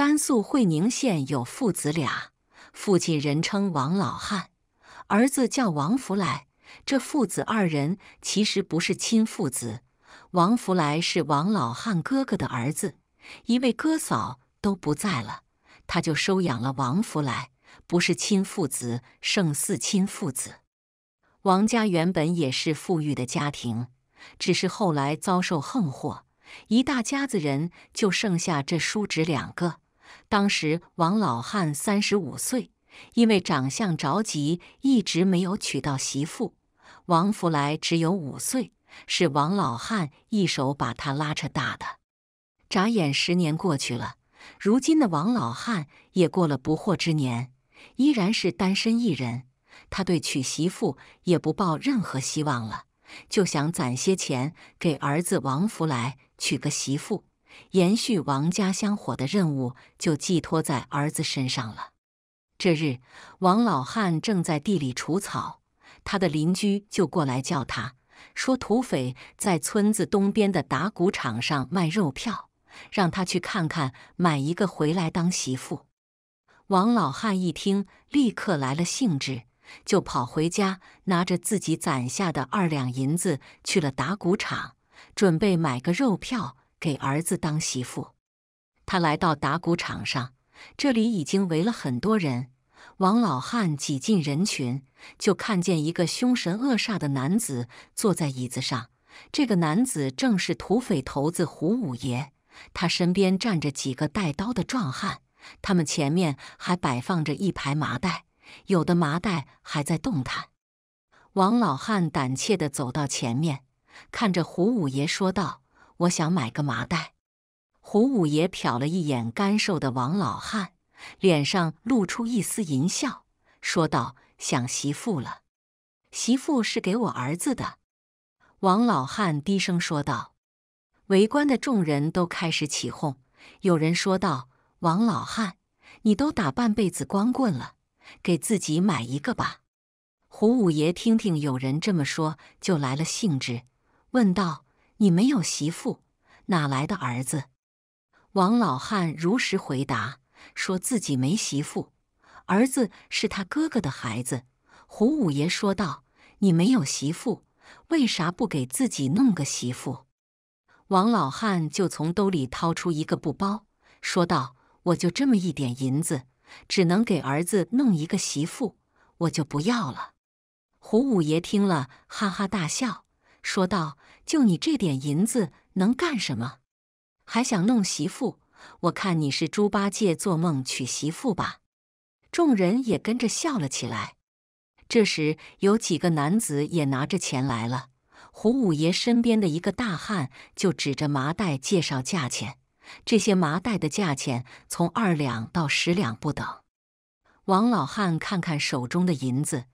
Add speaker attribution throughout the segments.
Speaker 1: 甘肃会宁县有父子俩，父亲人称王老汉，儿子叫王福来。这父子二人其实不是亲父子，王福来是王老汉哥哥的儿子，一位哥嫂都不在了，他就收养了王福来，不是亲父子胜似亲父子。王家原本也是富裕的家庭，只是后来遭受横祸，一大家子人就剩下这叔侄两个。当时，王老汉三十五岁，因为长相着急，一直没有娶到媳妇。王福来只有五岁，是王老汉一手把他拉扯大的。眨眼十年过去了，如今的王老汉也过了不惑之年，依然是单身一人。他对娶媳妇也不抱任何希望了，就想攒些钱给儿子王福来娶个媳妇。延续王家香火的任务就寄托在儿子身上了。这日，王老汉正在地里除草，他的邻居就过来叫他，说土匪在村子东边的打谷场上卖肉票，让他去看看，买一个回来当媳妇。王老汉一听，立刻来了兴致，就跑回家，拿着自己攒下的二两银子去了打谷场，准备买个肉票。给儿子当媳妇，他来到打鼓场上，这里已经围了很多人。王老汉挤进人群，就看见一个凶神恶煞的男子坐在椅子上。这个男子正是土匪头子胡五爷，他身边站着几个带刀的壮汉，他们前面还摆放着一排麻袋，有的麻袋还在动弹。王老汉胆怯地走到前面，看着胡五爷说道。我想买个麻袋。胡五爷瞟了一眼干瘦的王老汉，脸上露出一丝淫笑，说道：“想媳妇了？媳妇是给我儿子的。”王老汉低声说道。围观的众人都开始起哄，有人说道：“王老汉，你都打半辈子光棍了，给自己买一个吧。”胡五爷听听有人这么说，就来了兴致，问道。你没有媳妇，哪来的儿子？王老汉如实回答，说自己没媳妇，儿子是他哥哥的孩子。胡五爷说道：“你没有媳妇，为啥不给自己弄个媳妇？”王老汉就从兜里掏出一个布包，说道：“我就这么一点银子，只能给儿子弄一个媳妇，我就不要了。”胡五爷听了，哈哈大笑。说道：“就你这点银子能干什么？还想弄媳妇？我看你是猪八戒做梦娶媳妇吧！”众人也跟着笑了起来。这时，有几个男子也拿着钱来了。胡五爷身边的一个大汉就指着麻袋介绍价钱，这些麻袋的价钱从二两到十两不等。王老汉看看手中的银子，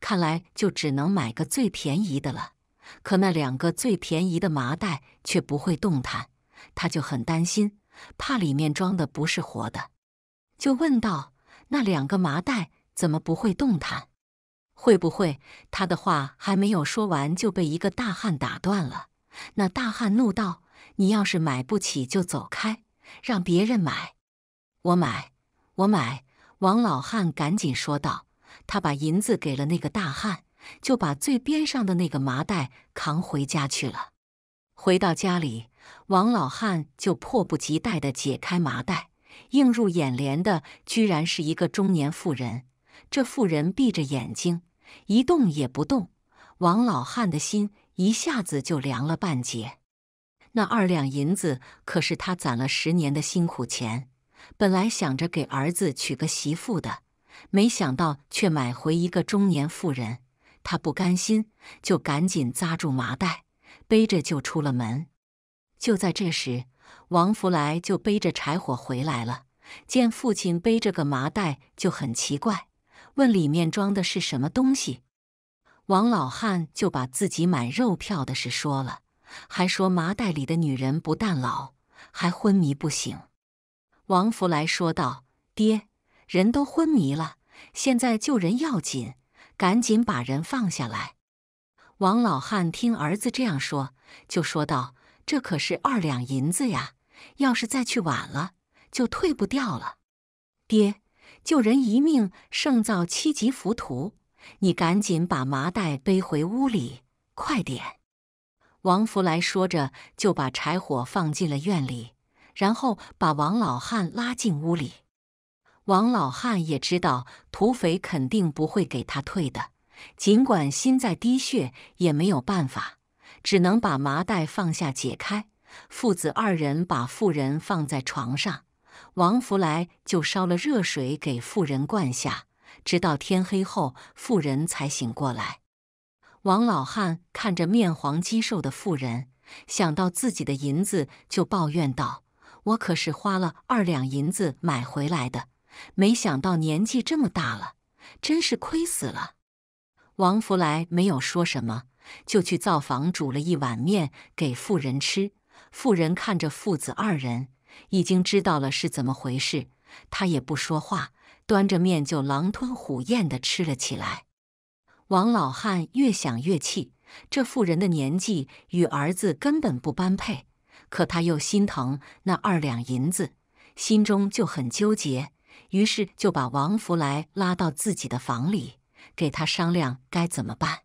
Speaker 1: 看来就只能买个最便宜的了。可那两个最便宜的麻袋却不会动弹，他就很担心，怕里面装的不是活的，就问道：“那两个麻袋怎么不会动弹？会不会？”他的话还没有说完，就被一个大汉打断了。那大汉怒道：“你要是买不起，就走开，让别人买。”“我买，我买！”王老汉赶紧说道，他把银子给了那个大汉。就把最边上的那个麻袋扛回家去了。回到家里，王老汉就迫不及待的解开麻袋，映入眼帘的居然是一个中年妇人。这妇人闭着眼睛，一动也不动。王老汉的心一下子就凉了半截。那二两银子可是他攒了十年的辛苦钱，本来想着给儿子娶个媳妇的，没想到却买回一个中年妇人。他不甘心，就赶紧扎住麻袋，背着就出了门。就在这时，王福来就背着柴火回来了，见父亲背着个麻袋，就很奇怪，问里面装的是什么东西。王老汉就把自己买肉票的事说了，还说麻袋里的女人不但老，还昏迷不醒。王福来说道：“爹，人都昏迷了，现在救人要紧。”赶紧把人放下来。王老汉听儿子这样说，就说道：“这可是二两银子呀，要是再去晚了，就退不掉了。”爹，救人一命胜造七级浮屠，你赶紧把麻袋背回屋里，快点！王福来说着就把柴火放进了院里，然后把王老汉拉进屋里。王老汉也知道土匪肯定不会给他退的，尽管心在滴血，也没有办法，只能把麻袋放下解开。父子二人把妇人放在床上，王福来就烧了热水给妇人灌下，直到天黑后，妇人才醒过来。王老汉看着面黄肌瘦的妇人，想到自己的银子，就抱怨道：“我可是花了二两银子买回来的。”没想到年纪这么大了，真是亏死了。王福来没有说什么，就去灶房煮了一碗面给妇人吃。妇人看着父子二人，已经知道了是怎么回事，他也不说话，端着面就狼吞虎咽地吃了起来。王老汉越想越气，这妇人的年纪与儿子根本不般配，可他又心疼那二两银子，心中就很纠结。于是就把王福来拉到自己的房里，给他商量该怎么办。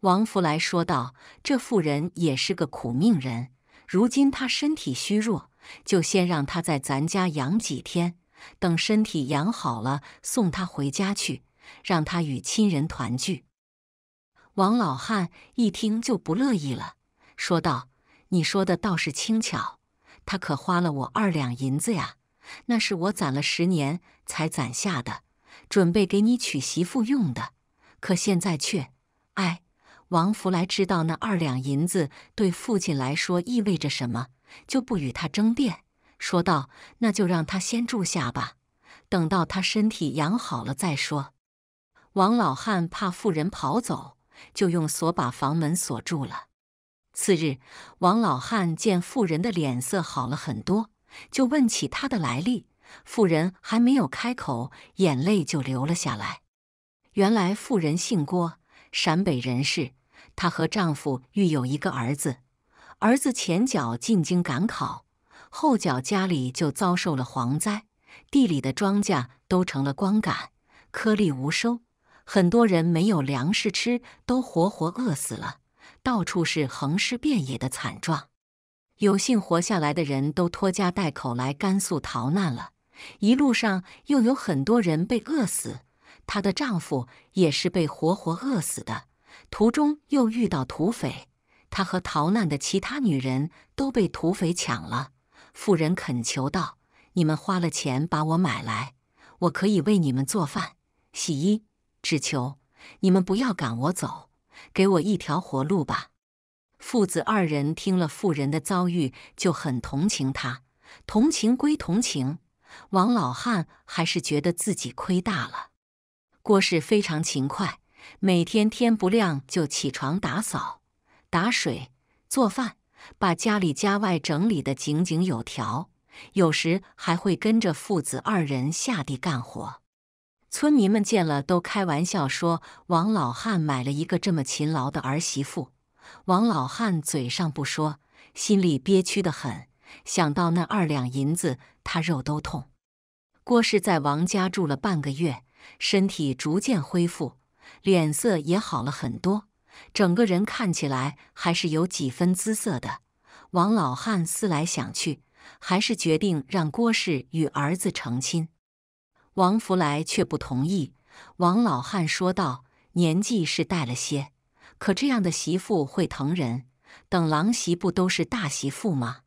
Speaker 1: 王福来说道：“这妇人也是个苦命人，如今她身体虚弱，就先让她在咱家养几天，等身体养好了，送她回家去，让她与亲人团聚。”王老汉一听就不乐意了，说道：“你说的倒是轻巧，她可花了我二两银子呀！”那是我攒了十年才攒下的，准备给你娶媳妇用的。可现在却……哎，王福来知道那二两银子对父亲来说意味着什么，就不与他争辩，说道：“那就让他先住下吧，等到他身体养好了再说。”王老汉怕妇人跑走，就用锁把房门锁住了。次日，王老汉见妇人的脸色好了很多。就问起他的来历，妇人还没有开口，眼泪就流了下来。原来妇人姓郭，陕北人士，她和丈夫育有一个儿子。儿子前脚进京赶考，后脚家里就遭受了蝗灾，地里的庄稼都成了光杆，颗粒无收。很多人没有粮食吃，都活活饿死了，到处是横尸遍野的惨状。有幸活下来的人都拖家带口来甘肃逃难了，一路上又有很多人被饿死，她的丈夫也是被活活饿死的。途中又遇到土匪，她和逃难的其他女人都被土匪抢了。妇人恳求道：“你们花了钱把我买来，我可以为你们做饭、洗衣，只求你们不要赶我走，给我一条活路吧。”父子二人听了妇人的遭遇，就很同情他。同情归同情，王老汉还是觉得自己亏大了。郭氏非常勤快，每天天不亮就起床打扫、打水、做饭，把家里家外整理的井井有条。有时还会跟着父子二人下地干活。村民们见了都开玩笑说：“王老汉买了一个这么勤劳的儿媳妇。”王老汉嘴上不说，心里憋屈的很。想到那二两银子，他肉都痛。郭氏在王家住了半个月，身体逐渐恢复，脸色也好了很多，整个人看起来还是有几分姿色的。王老汉思来想去，还是决定让郭氏与儿子成亲。王福来却不同意。王老汉说道：“年纪是大了些。”可这样的媳妇会疼人，等郎媳不都是大媳妇吗？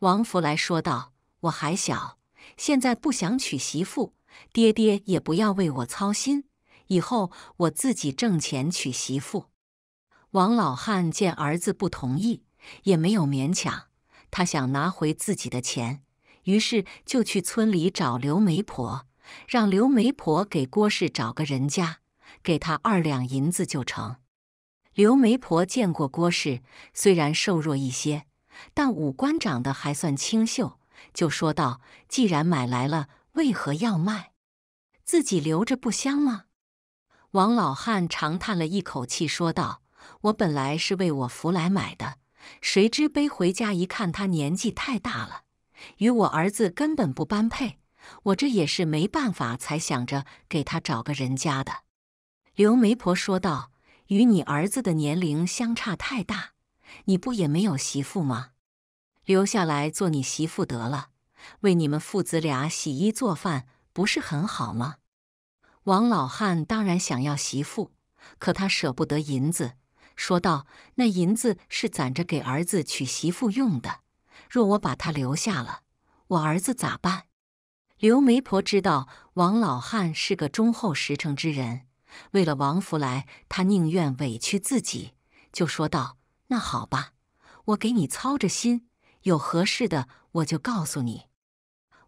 Speaker 1: 王福来说道：“我还小，现在不想娶媳妇，爹爹也不要为我操心，以后我自己挣钱娶媳妇。”王老汉见儿子不同意，也没有勉强。他想拿回自己的钱，于是就去村里找刘媒婆，让刘媒婆给郭氏找个人家，给他二两银子就成。刘媒婆见过郭氏，虽然瘦弱一些，但五官长得还算清秀，就说道：“既然买来了，为何要卖？自己留着不香吗？”王老汉长叹了一口气，说道：“我本来是为我福来买的，谁知背回家一看，他年纪太大了，与我儿子根本不般配。我这也是没办法，才想着给他找个人家的。”刘媒婆说道。与你儿子的年龄相差太大，你不也没有媳妇吗？留下来做你媳妇得了，为你们父子俩洗衣做饭不是很好吗？王老汉当然想要媳妇，可他舍不得银子，说道：“那银子是攒着给儿子娶媳妇用的，若我把她留下了，我儿子咋办？”刘媒婆知道王老汉是个忠厚实诚之人。为了王福来，他宁愿委屈自己，就说道：“那好吧，我给你操着心，有合适的我就告诉你。”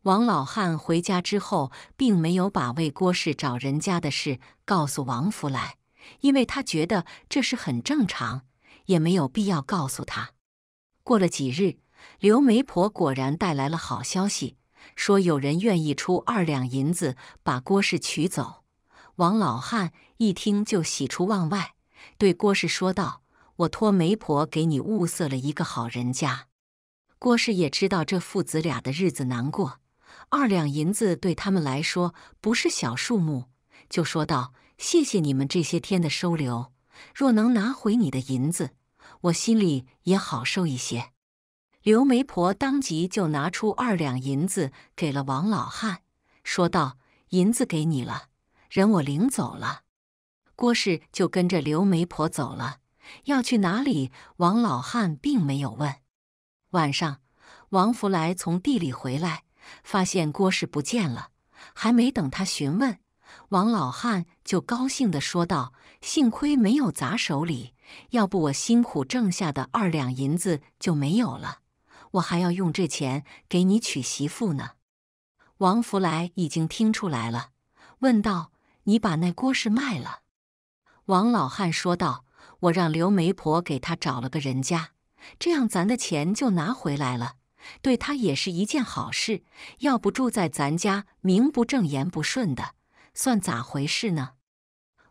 Speaker 1: 王老汉回家之后，并没有把为郭氏找人家的事告诉王福来，因为他觉得这事很正常，也没有必要告诉他。过了几日，刘媒婆果然带来了好消息，说有人愿意出二两银子把郭氏娶走。王老汉一听就喜出望外，对郭氏说道：“我托媒婆给你物色了一个好人家。”郭氏也知道这父子俩的日子难过，二两银子对他们来说不是小数目，就说道：“谢谢你们这些天的收留，若能拿回你的银子，我心里也好受一些。”刘媒婆当即就拿出二两银子给了王老汉，说道：“银子给你了。”人我领走了，郭氏就跟着刘媒婆走了，要去哪里？王老汉并没有问。晚上，王福来从地里回来，发现郭氏不见了。还没等他询问，王老汉就高兴地说道：“幸亏没有砸手里，要不我辛苦挣下的二两银子就没有了，我还要用这钱给你娶媳妇呢。”王福来已经听出来了，问道。你把那郭氏卖了，王老汉说道：“我让刘媒婆给他找了个人家，这样咱的钱就拿回来了，对他也是一件好事。要不住在咱家，名不正言不顺的，算咋回事呢？”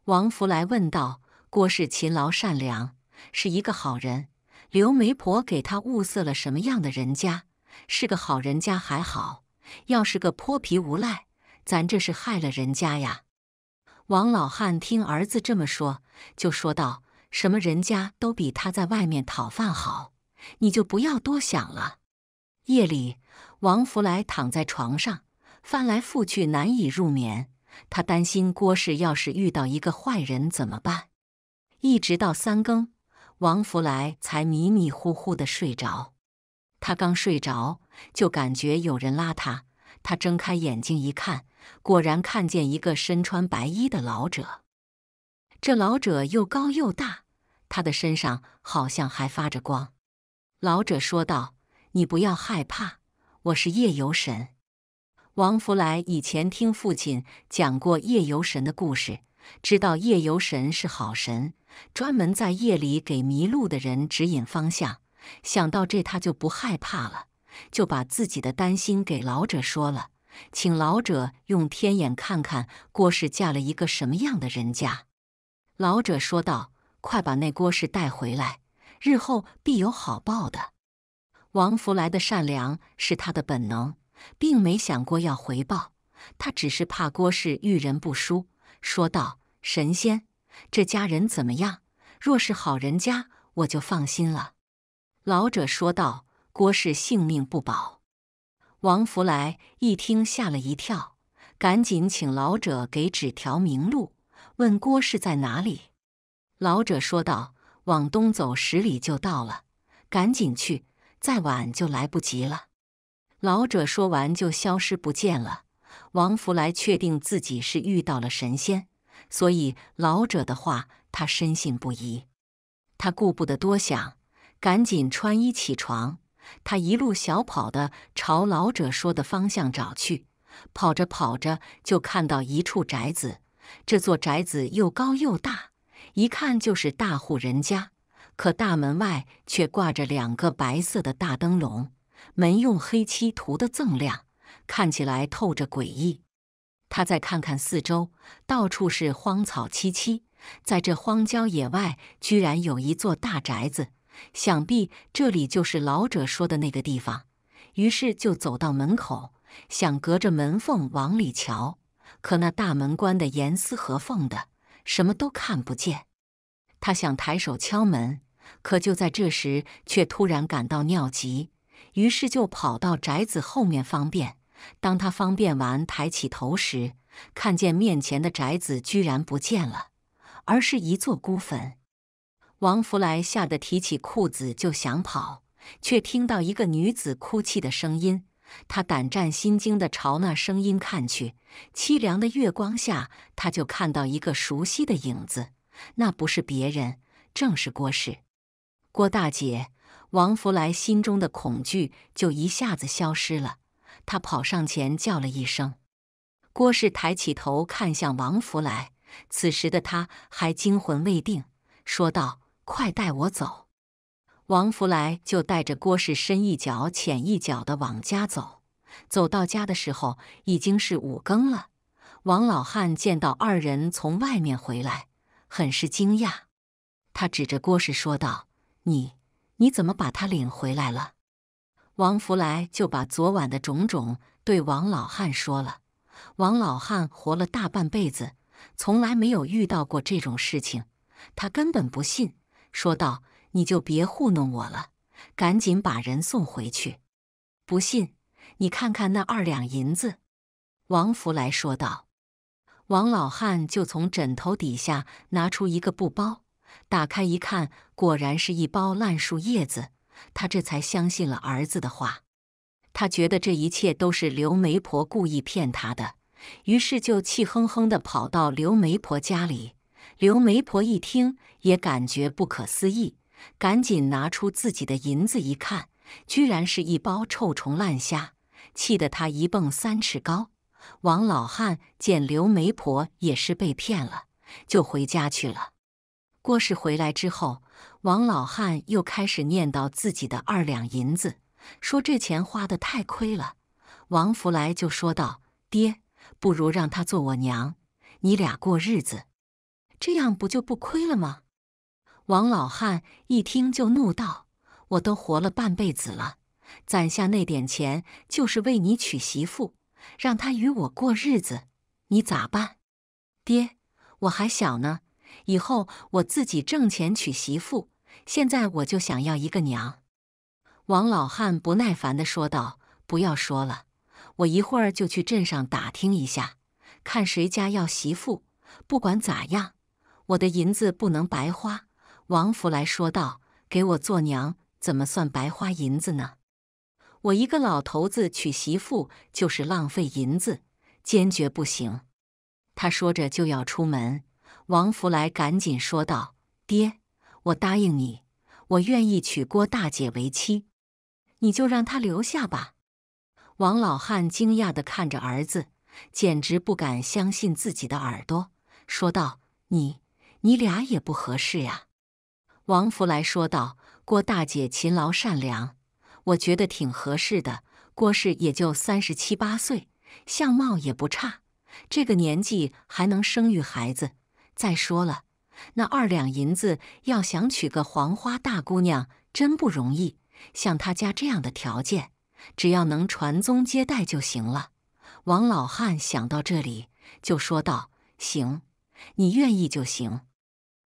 Speaker 1: 王福来问道：“郭氏勤劳善良，是一个好人。刘媒婆给他物色了什么样的人家？是个好人家还好，要是个泼皮无赖，咱这是害了人家呀！”王老汉听儿子这么说，就说道：“什么人家都比他在外面讨饭好，你就不要多想了。”夜里，王福来躺在床上，翻来覆去，难以入眠。他担心郭氏要是遇到一个坏人怎么办？一直到三更，王福来才迷迷糊糊的睡着。他刚睡着，就感觉有人拉他。他睁开眼睛一看。果然看见一个身穿白衣的老者，这老者又高又大，他的身上好像还发着光。老者说道：“你不要害怕，我是夜游神。”王福来以前听父亲讲过夜游神的故事，知道夜游神是好神，专门在夜里给迷路的人指引方向。想到这，他就不害怕了，就把自己的担心给老者说了。请老者用天眼看看郭氏嫁了一个什么样的人家。老者说道：“快把那郭氏带回来，日后必有好报的。”王福来的善良是他的本能，并没想过要回报。他只是怕郭氏遇人不淑，说道：“神仙，这家人怎么样？若是好人家，我就放心了。”老者说道：“郭氏性命不保。”王福来一听，吓了一跳，赶紧请老者给指条明路，问郭氏在哪里。老者说道：“往东走十里就到了，赶紧去，再晚就来不及了。”老者说完就消失不见了。王福来确定自己是遇到了神仙，所以老者的话他深信不疑。他顾不得多想，赶紧穿衣起床。他一路小跑地朝老者说的方向找去，跑着跑着就看到一处宅子。这座宅子又高又大，一看就是大户人家。可大门外却挂着两个白色的大灯笼，门用黑漆涂得锃亮，看起来透着诡异。他再看看四周，到处是荒草萋萋，在这荒郊野外，居然有一座大宅子。想必这里就是老者说的那个地方，于是就走到门口，想隔着门缝往里瞧，可那大门关得严丝合缝的，什么都看不见。他想抬手敲门，可就在这时，却突然感到尿急，于是就跑到宅子后面方便。当他方便完抬起头时，看见面前的宅子居然不见了，而是一座孤坟。王福来吓得提起裤子就想跑，却听到一个女子哭泣的声音。他胆战心惊的朝那声音看去，凄凉的月光下，他就看到一个熟悉的影子。那不是别人，正是郭氏。郭大姐，王福来心中的恐惧就一下子消失了。他跑上前叫了一声：“郭氏！”抬起头看向王福来，此时的他还惊魂未定，说道。快带我走！王福来就带着郭氏深一脚浅一脚的往家走。走到家的时候已经是五更了。王老汉见到二人从外面回来，很是惊讶。他指着郭氏说道：“你你怎么把他领回来了？”王福来就把昨晚的种种对王老汉说了。王老汉活了大半辈子，从来没有遇到过这种事情，他根本不信。说道：“你就别糊弄我了，赶紧把人送回去。”不信，你看看那二两银子。”王福来说道。王老汉就从枕头底下拿出一个布包，打开一看，果然是一包烂树叶子。他这才相信了儿子的话。他觉得这一切都是刘媒婆故意骗他的，于是就气哼哼的跑到刘媒婆家里。刘媒婆一听，也感觉不可思议，赶紧拿出自己的银子一看，居然是一包臭虫烂虾，气得他一蹦三尺高。王老汉见刘媒婆也是被骗了，就回家去了。郭氏回来之后，王老汉又开始念叨自己的二两银子，说这钱花的太亏了。王福来就说道：“爹，不如让他做我娘，你俩过日子。”这样不就不亏了吗？王老汉一听就怒道：“我都活了半辈子了，攒下那点钱就是为你娶媳妇，让她与我过日子，你咋办？”“爹，我还小呢，以后我自己挣钱娶媳妇。现在我就想要一个娘。”王老汉不耐烦地说道：“不要说了，我一会儿就去镇上打听一下，看谁家要媳妇。不管咋样。”我的银子不能白花。”王福来说道，“给我做娘怎么算白花银子呢？我一个老头子娶媳妇就是浪费银子，坚决不行。”他说着就要出门，王福来赶紧说道：“爹，我答应你，我愿意娶郭大姐为妻，你就让她留下吧。”王老汉惊讶的看着儿子，简直不敢相信自己的耳朵，说道：“你。”你俩也不合适呀，王福来说道：“郭大姐勤劳善良，我觉得挺合适的。郭氏也就三十七八岁，相貌也不差，这个年纪还能生育孩子。再说了，那二两银子要想娶个黄花大姑娘真不容易。像他家这样的条件，只要能传宗接代就行了。”王老汉想到这里，就说道：“行，你愿意就行。”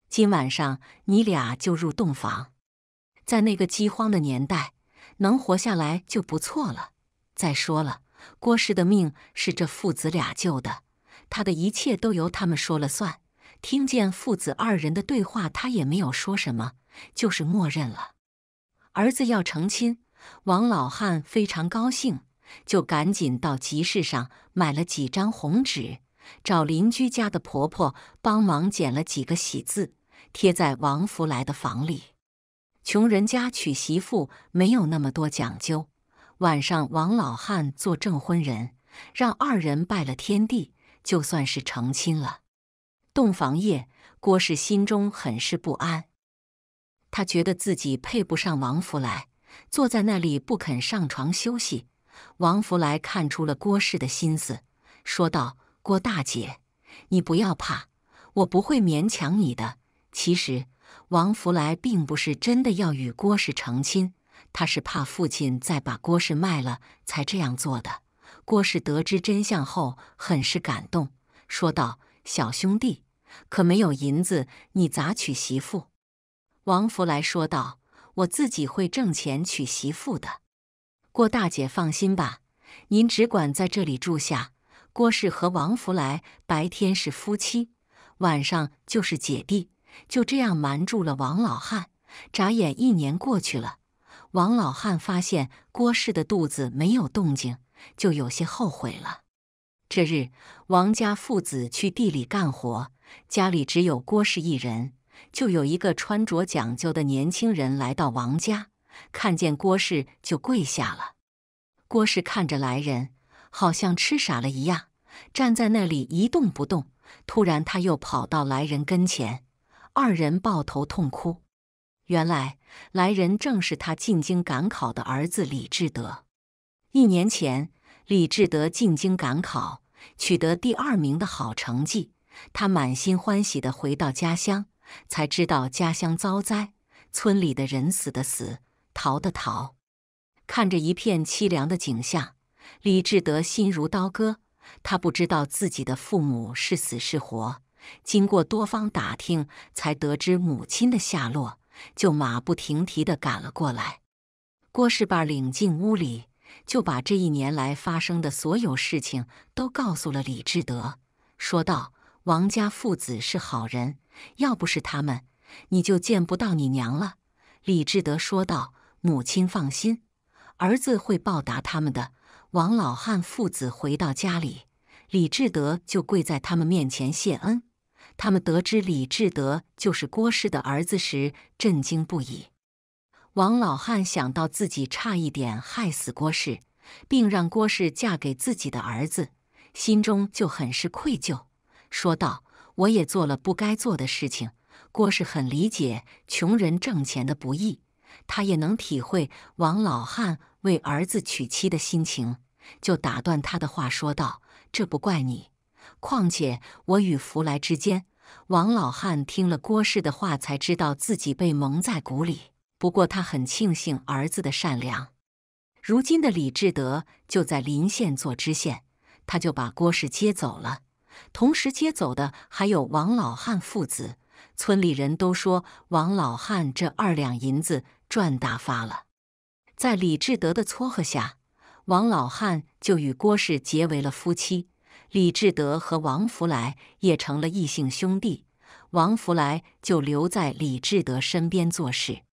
Speaker 1: 今晚上你俩就入洞房，在那个饥荒的年代，能活下来就不错了。再说了，郭氏的命是这父子俩救的，他的一切都由他们说了算。听见父子二人的对话，他也没有说什么，就是默认了。儿子要成亲，王老汉非常高兴，就赶紧到集市上买了几张红纸。找邻居家的婆婆帮忙捡了几个喜字，贴在王福来的房里。穷人家娶媳妇没有那么多讲究。晚上，王老汉做证婚人，让二人拜了天地，就算是成亲了。洞房夜，郭氏心中很是不安，他觉得自己配不上王福来，坐在那里不肯上床休息。王福来看出了郭氏的心思，说道。郭大姐，你不要怕，我不会勉强你的。其实，王福来并不是真的要与郭氏成亲，他是怕父亲再把郭氏卖了才这样做的。郭氏得知真相后，很是感动，说道：“小兄弟，可没有银子，你咋娶媳妇？”王福来说道：“我自己会挣钱娶媳妇的。郭大姐放心吧，您只管在这里住下。”郭氏和王福来白天是夫妻，晚上就是姐弟，就这样瞒住了王老汉。眨眼一年过去了，王老汉发现郭氏的肚子没有动静，就有些后悔了。这日，王家父子去地里干活，家里只有郭氏一人，就有一个穿着讲究的年轻人来到王家，看见郭氏就跪下了。郭氏看着来人。好像痴傻了一样，站在那里一动不动。突然，他又跑到来人跟前，二人抱头痛哭。原来，来人正是他进京赶考的儿子李志德。一年前，李志德进京赶考，取得第二名的好成绩。他满心欢喜的回到家乡，才知道家乡遭灾，村里的人死的死，逃的逃，看着一片凄凉的景象。李志德心如刀割，他不知道自己的父母是死是活。经过多方打听，才得知母亲的下落，就马不停蹄地赶了过来。郭氏伴领进屋里，就把这一年来发生的所有事情都告诉了李志德，说道：“王家父子是好人，要不是他们，你就见不到你娘了。”李志德说道：“母亲放心，儿子会报答他们的。”王老汉父子回到家里，李志德就跪在他们面前谢恩。他们得知李志德就是郭氏的儿子时，震惊不已。王老汉想到自己差一点害死郭氏，并让郭氏嫁给自己的儿子，心中就很是愧疚，说道：“我也做了不该做的事情。”郭氏很理解穷人挣钱的不易，她也能体会王老汉为儿子娶妻的心情。就打断他的话，说道：“这不怪你。况且我与福来之间……”王老汉听了郭氏的话，才知道自己被蒙在鼓里。不过他很庆幸儿子的善良。如今的李志德就在临县做知县，他就把郭氏接走了，同时接走的还有王老汉父子。村里人都说王老汉这二两银子赚大发了。在李志德的撮合下。王老汉就与郭氏结为了夫妻，李志德和王福来也成了异姓兄弟。王福来就留在李志德身边做事。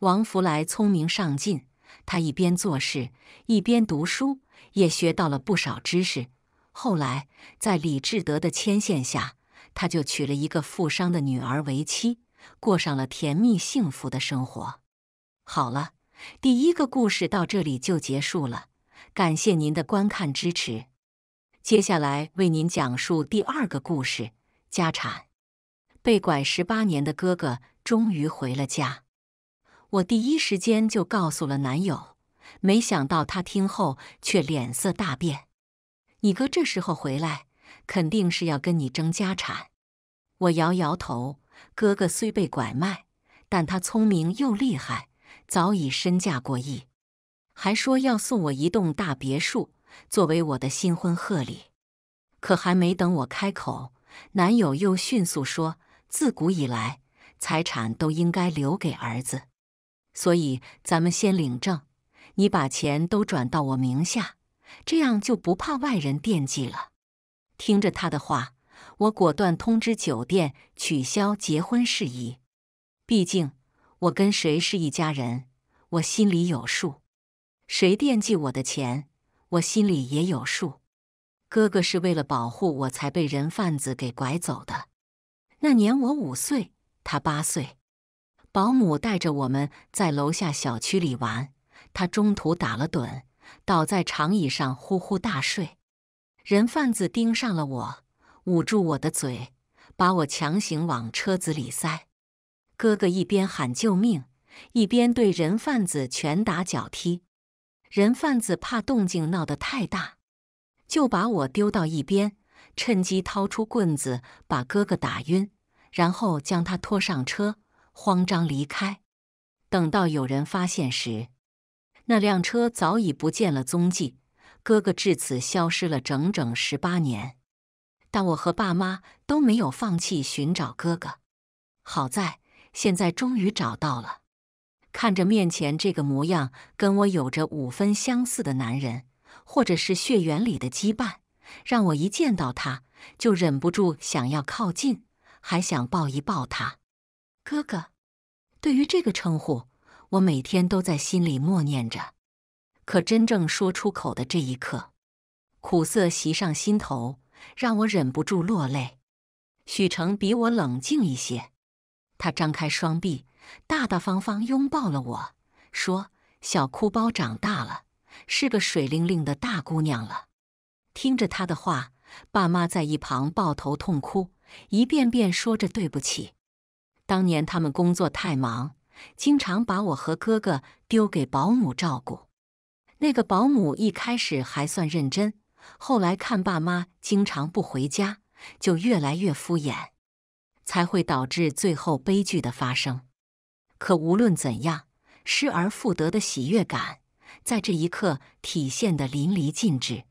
Speaker 1: 王福来聪明上进，他一边做事一边读书，也学到了不少知识。后来，在李志德的牵线下，他就娶了一个富商的女儿为妻，过上了甜蜜幸福的生活。好了，第一个故事到这里就结束了。感谢您的观看支持。接下来为您讲述第二个故事：家产被拐十八年的哥哥终于回了家。我第一时间就告诉了男友，没想到他听后却脸色大变。你哥这时候回来，肯定是要跟你争家产。我摇摇头，哥哥虽被拐卖，但他聪明又厉害，早已身价过亿。还说要送我一栋大别墅作为我的新婚贺礼，可还没等我开口，男友又迅速说：“自古以来，财产都应该留给儿子，所以咱们先领证，你把钱都转到我名下，这样就不怕外人惦记了。”听着他的话，我果断通知酒店取消结婚事宜。毕竟，我跟谁是一家人，我心里有数。谁惦记我的钱？我心里也有数。哥哥是为了保护我才被人贩子给拐走的。那年我五岁，他八岁。保姆带着我们在楼下小区里玩，他中途打了盹，倒在长椅上呼呼大睡。人贩子盯上了我，捂住我的嘴，把我强行往车子里塞。哥哥一边喊救命，一边对人贩子拳打脚踢。人贩子怕动静闹得太大，就把我丢到一边，趁机掏出棍子把哥哥打晕，然后将他拖上车，慌张离开。等到有人发现时，那辆车早已不见了踪迹，哥哥至此消失了整整十八年。但我和爸妈都没有放弃寻找哥哥，好在现在终于找到了。看着面前这个模样跟我有着五分相似的男人，或者是血缘里的羁绊，让我一见到他就忍不住想要靠近，还想抱一抱他。哥哥，对于这个称呼，我每天都在心里默念着，可真正说出口的这一刻，苦涩袭上心头，让我忍不住落泪。许成比我冷静一些，他张开双臂。大大方方拥抱了我，说：“小哭包长大了，是个水灵灵的大姑娘了。”听着他的话，爸妈在一旁抱头痛哭，一遍遍说着对不起。当年他们工作太忙，经常把我和哥哥丢给保姆照顾。那个保姆一开始还算认真，后来看爸妈经常不回家，就越来越敷衍，才会导致最后悲剧的发生。可无论怎样，失而复得的喜悦感在这一刻体现得淋漓尽致。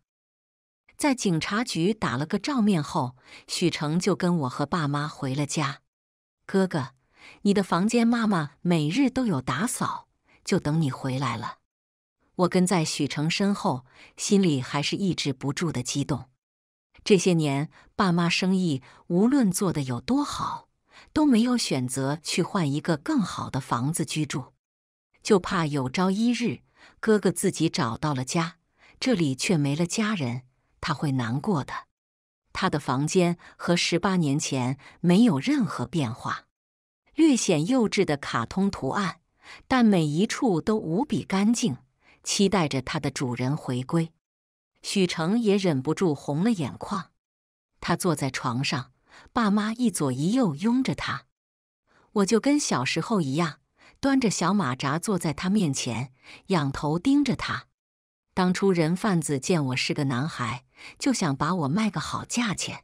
Speaker 1: 在警察局打了个照面后，许成就跟我和爸妈回了家。哥哥，你的房间妈妈每日都有打扫，就等你回来了。我跟在许成身后，心里还是抑制不住的激动。这些年，爸妈生意无论做得有多好。都没有选择去换一个更好的房子居住，就怕有朝一日哥哥自己找到了家，这里却没了家人，他会难过的。他的房间和十八年前没有任何变化，略显幼稚的卡通图案，但每一处都无比干净，期待着它的主人回归。许成也忍不住红了眼眶，他坐在床上。爸妈一左一右拥着他，我就跟小时候一样，端着小马扎坐在他面前，仰头盯着他。当初人贩子见我是个男孩，就想把我卖个好价钱。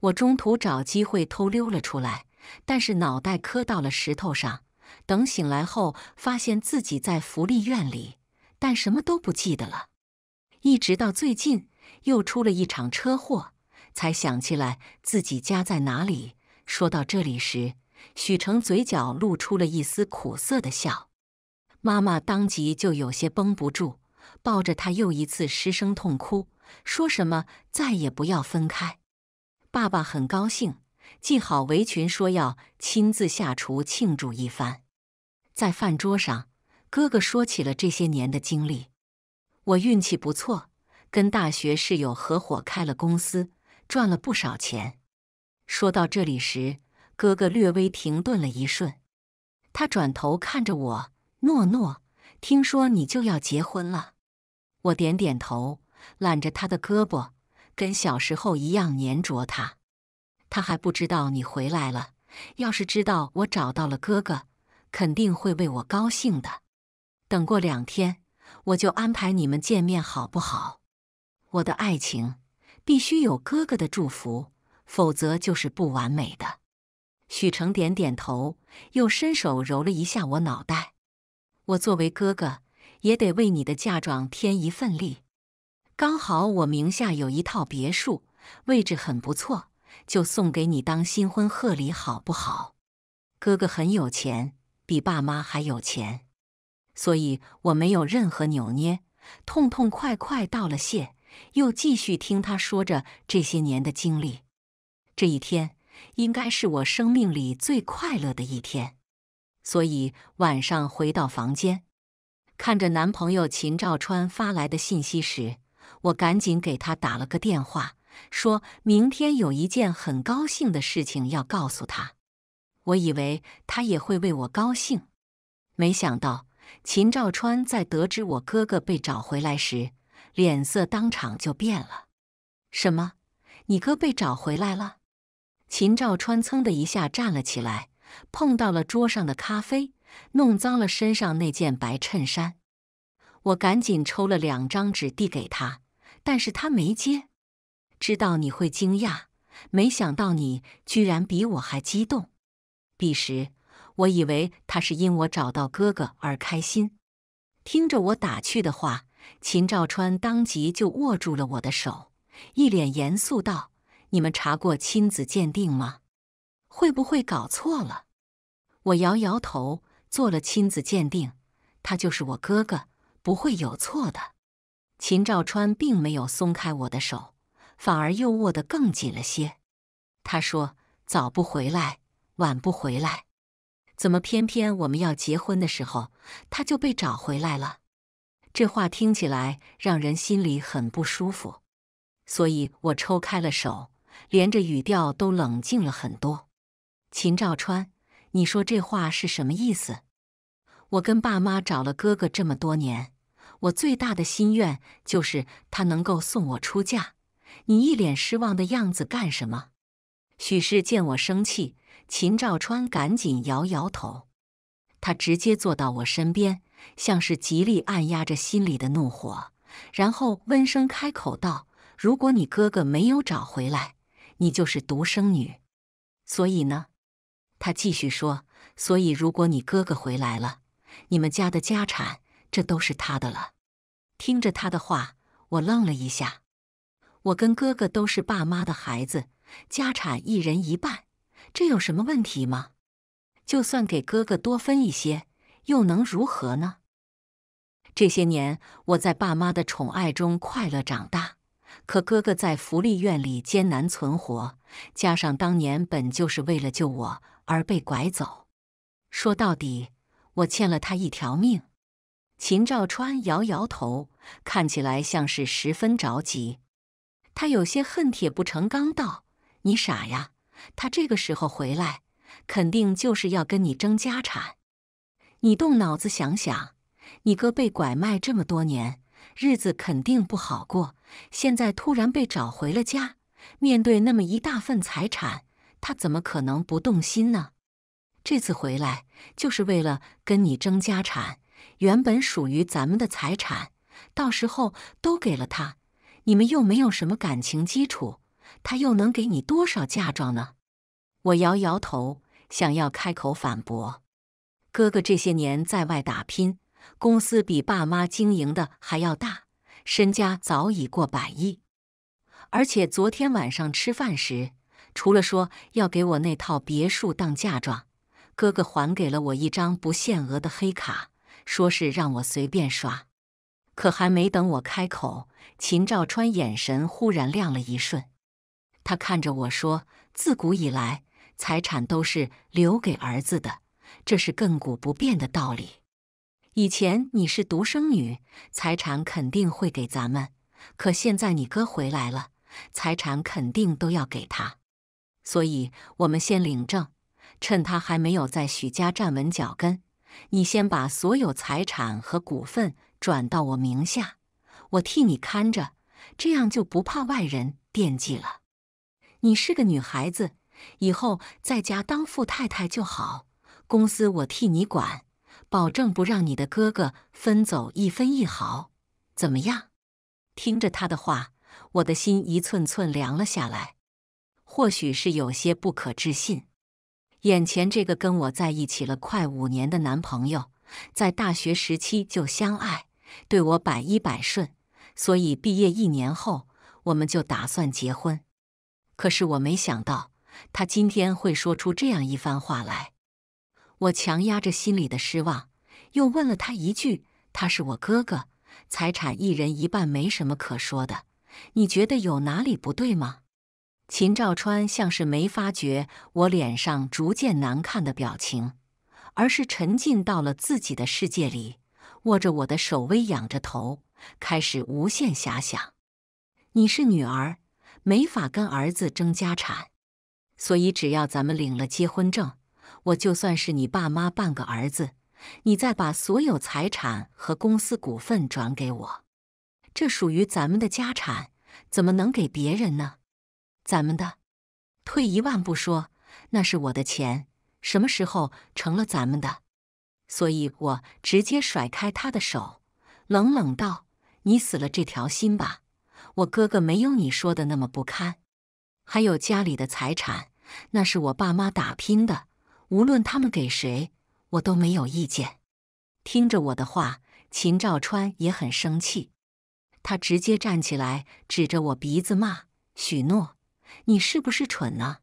Speaker 1: 我中途找机会偷溜了出来，但是脑袋磕到了石头上。等醒来后，发现自己在福利院里，但什么都不记得了。一直到最近，又出了一场车祸。才想起来自己家在哪里。说到这里时，许成嘴角露出了一丝苦涩的笑。妈妈当即就有些绷不住，抱着他又一次失声痛哭，说什么再也不要分开。爸爸很高兴，系好围裙说要亲自下厨庆祝一番。在饭桌上，哥哥说起了这些年的经历。我运气不错，跟大学室友合伙开了公司。赚了不少钱。说到这里时，哥哥略微停顿了一瞬，他转头看着我，诺诺，听说你就要结婚了。我点点头，揽着他的胳膊，跟小时候一样粘着他。他还不知道你回来了，要是知道我找到了哥哥，肯定会为我高兴的。等过两天，我就安排你们见面，好不好？我的爱情。必须有哥哥的祝福，否则就是不完美的。许成点点头，又伸手揉了一下我脑袋。我作为哥哥，也得为你的嫁妆添一份力。刚好我名下有一套别墅，位置很不错，就送给你当新婚贺礼，好不好？哥哥很有钱，比爸妈还有钱，所以我没有任何扭捏，痛痛快快道了谢。又继续听他说着这些年的经历。这一天应该是我生命里最快乐的一天，所以晚上回到房间，看着男朋友秦兆川发来的信息时，我赶紧给他打了个电话，说明天有一件很高兴的事情要告诉他。我以为他也会为我高兴，没想到秦兆川在得知我哥哥被找回来时。脸色当场就变了。什么？你哥被找回来了？秦兆川噌的一下站了起来，碰到了桌上的咖啡，弄脏了身上那件白衬衫。我赶紧抽了两张纸递给他，但是他没接。知道你会惊讶，没想到你居然比我还激动。彼时，我以为他是因我找到哥哥而开心，听着我打趣的话。秦兆川当即就握住了我的手，一脸严肃道：“你们查过亲子鉴定吗？会不会搞错了？”我摇摇头，做了亲子鉴定，他就是我哥哥，不会有错的。秦兆川并没有松开我的手，反而又握得更紧了些。他说：“早不回来，晚不回来，怎么偏偏我们要结婚的时候，他就被找回来了？”这话听起来让人心里很不舒服，所以我抽开了手，连着语调都冷静了很多。秦兆川，你说这话是什么意思？我跟爸妈找了哥哥这么多年，我最大的心愿就是他能够送我出嫁。你一脸失望的样子干什么？许氏见我生气，秦兆川赶紧摇摇头，他直接坐到我身边。像是极力按压着心里的怒火，然后温声开口道：“如果你哥哥没有找回来，你就是独生女。所以呢，他继续说：所以如果你哥哥回来了，你们家的家产这都是他的了。”听着他的话，我愣了一下。我跟哥哥都是爸妈的孩子，家产一人一半，这有什么问题吗？就算给哥哥多分一些。又能如何呢？这些年我在爸妈的宠爱中快乐长大，可哥哥在福利院里艰难存活，加上当年本就是为了救我而被拐走，说到底，我欠了他一条命。秦兆川摇摇头，看起来像是十分着急，他有些恨铁不成钢道：“你傻呀，他这个时候回来，肯定就是要跟你争家产。”你动脑子想想，你哥被拐卖这么多年，日子肯定不好过。现在突然被找回了家，面对那么一大份财产，他怎么可能不动心呢？这次回来就是为了跟你争家产，原本属于咱们的财产，到时候都给了他，你们又没有什么感情基础，他又能给你多少嫁妆呢？我摇摇头，想要开口反驳。哥哥这些年在外打拼，公司比爸妈经营的还要大，身家早已过百亿。而且昨天晚上吃饭时，除了说要给我那套别墅当嫁妆，哥哥还给了我一张不限额的黑卡，说是让我随便刷。可还没等我开口，秦兆川眼神忽然亮了一瞬，他看着我说：“自古以来，财产都是留给儿子的。”这是亘古不变的道理。以前你是独生女，财产肯定会给咱们；可现在你哥回来了，财产肯定都要给他。所以，我们先领证，趁他还没有在许家站稳脚跟，你先把所有财产和股份转到我名下，我替你看着，这样就不怕外人惦记了。你是个女孩子，以后在家当富太太就好。公司我替你管，保证不让你的哥哥分走一分一毫，怎么样？听着他的话，我的心一寸寸凉了下来。或许是有些不可置信，眼前这个跟我在一起了快五年的男朋友，在大学时期就相爱，对我百依百顺，所以毕业一年后我们就打算结婚。可是我没想到，他今天会说出这样一番话来。我强压着心里的失望，又问了他一句：“他是我哥哥，财产一人一半，没什么可说的。你觉得有哪里不对吗？”秦兆川像是没发觉我脸上逐渐难看的表情，而是沉浸到了自己的世界里，握着我的手，微仰着头，开始无限遐想：“你是女儿，没法跟儿子争家产，所以只要咱们领了结婚证。”我就算是你爸妈半个儿子，你再把所有财产和公司股份转给我，这属于咱们的家产，怎么能给别人呢？咱们的？退一万步说，那是我的钱，什么时候成了咱们的？所以我直接甩开他的手，冷冷道：“你死了这条心吧，我哥哥没有你说的那么不堪，还有家里的财产，那是我爸妈打拼的。”无论他们给谁，我都没有意见。听着我的话，秦兆川也很生气，他直接站起来，指着我鼻子骂：“许诺，你是不是蠢呢？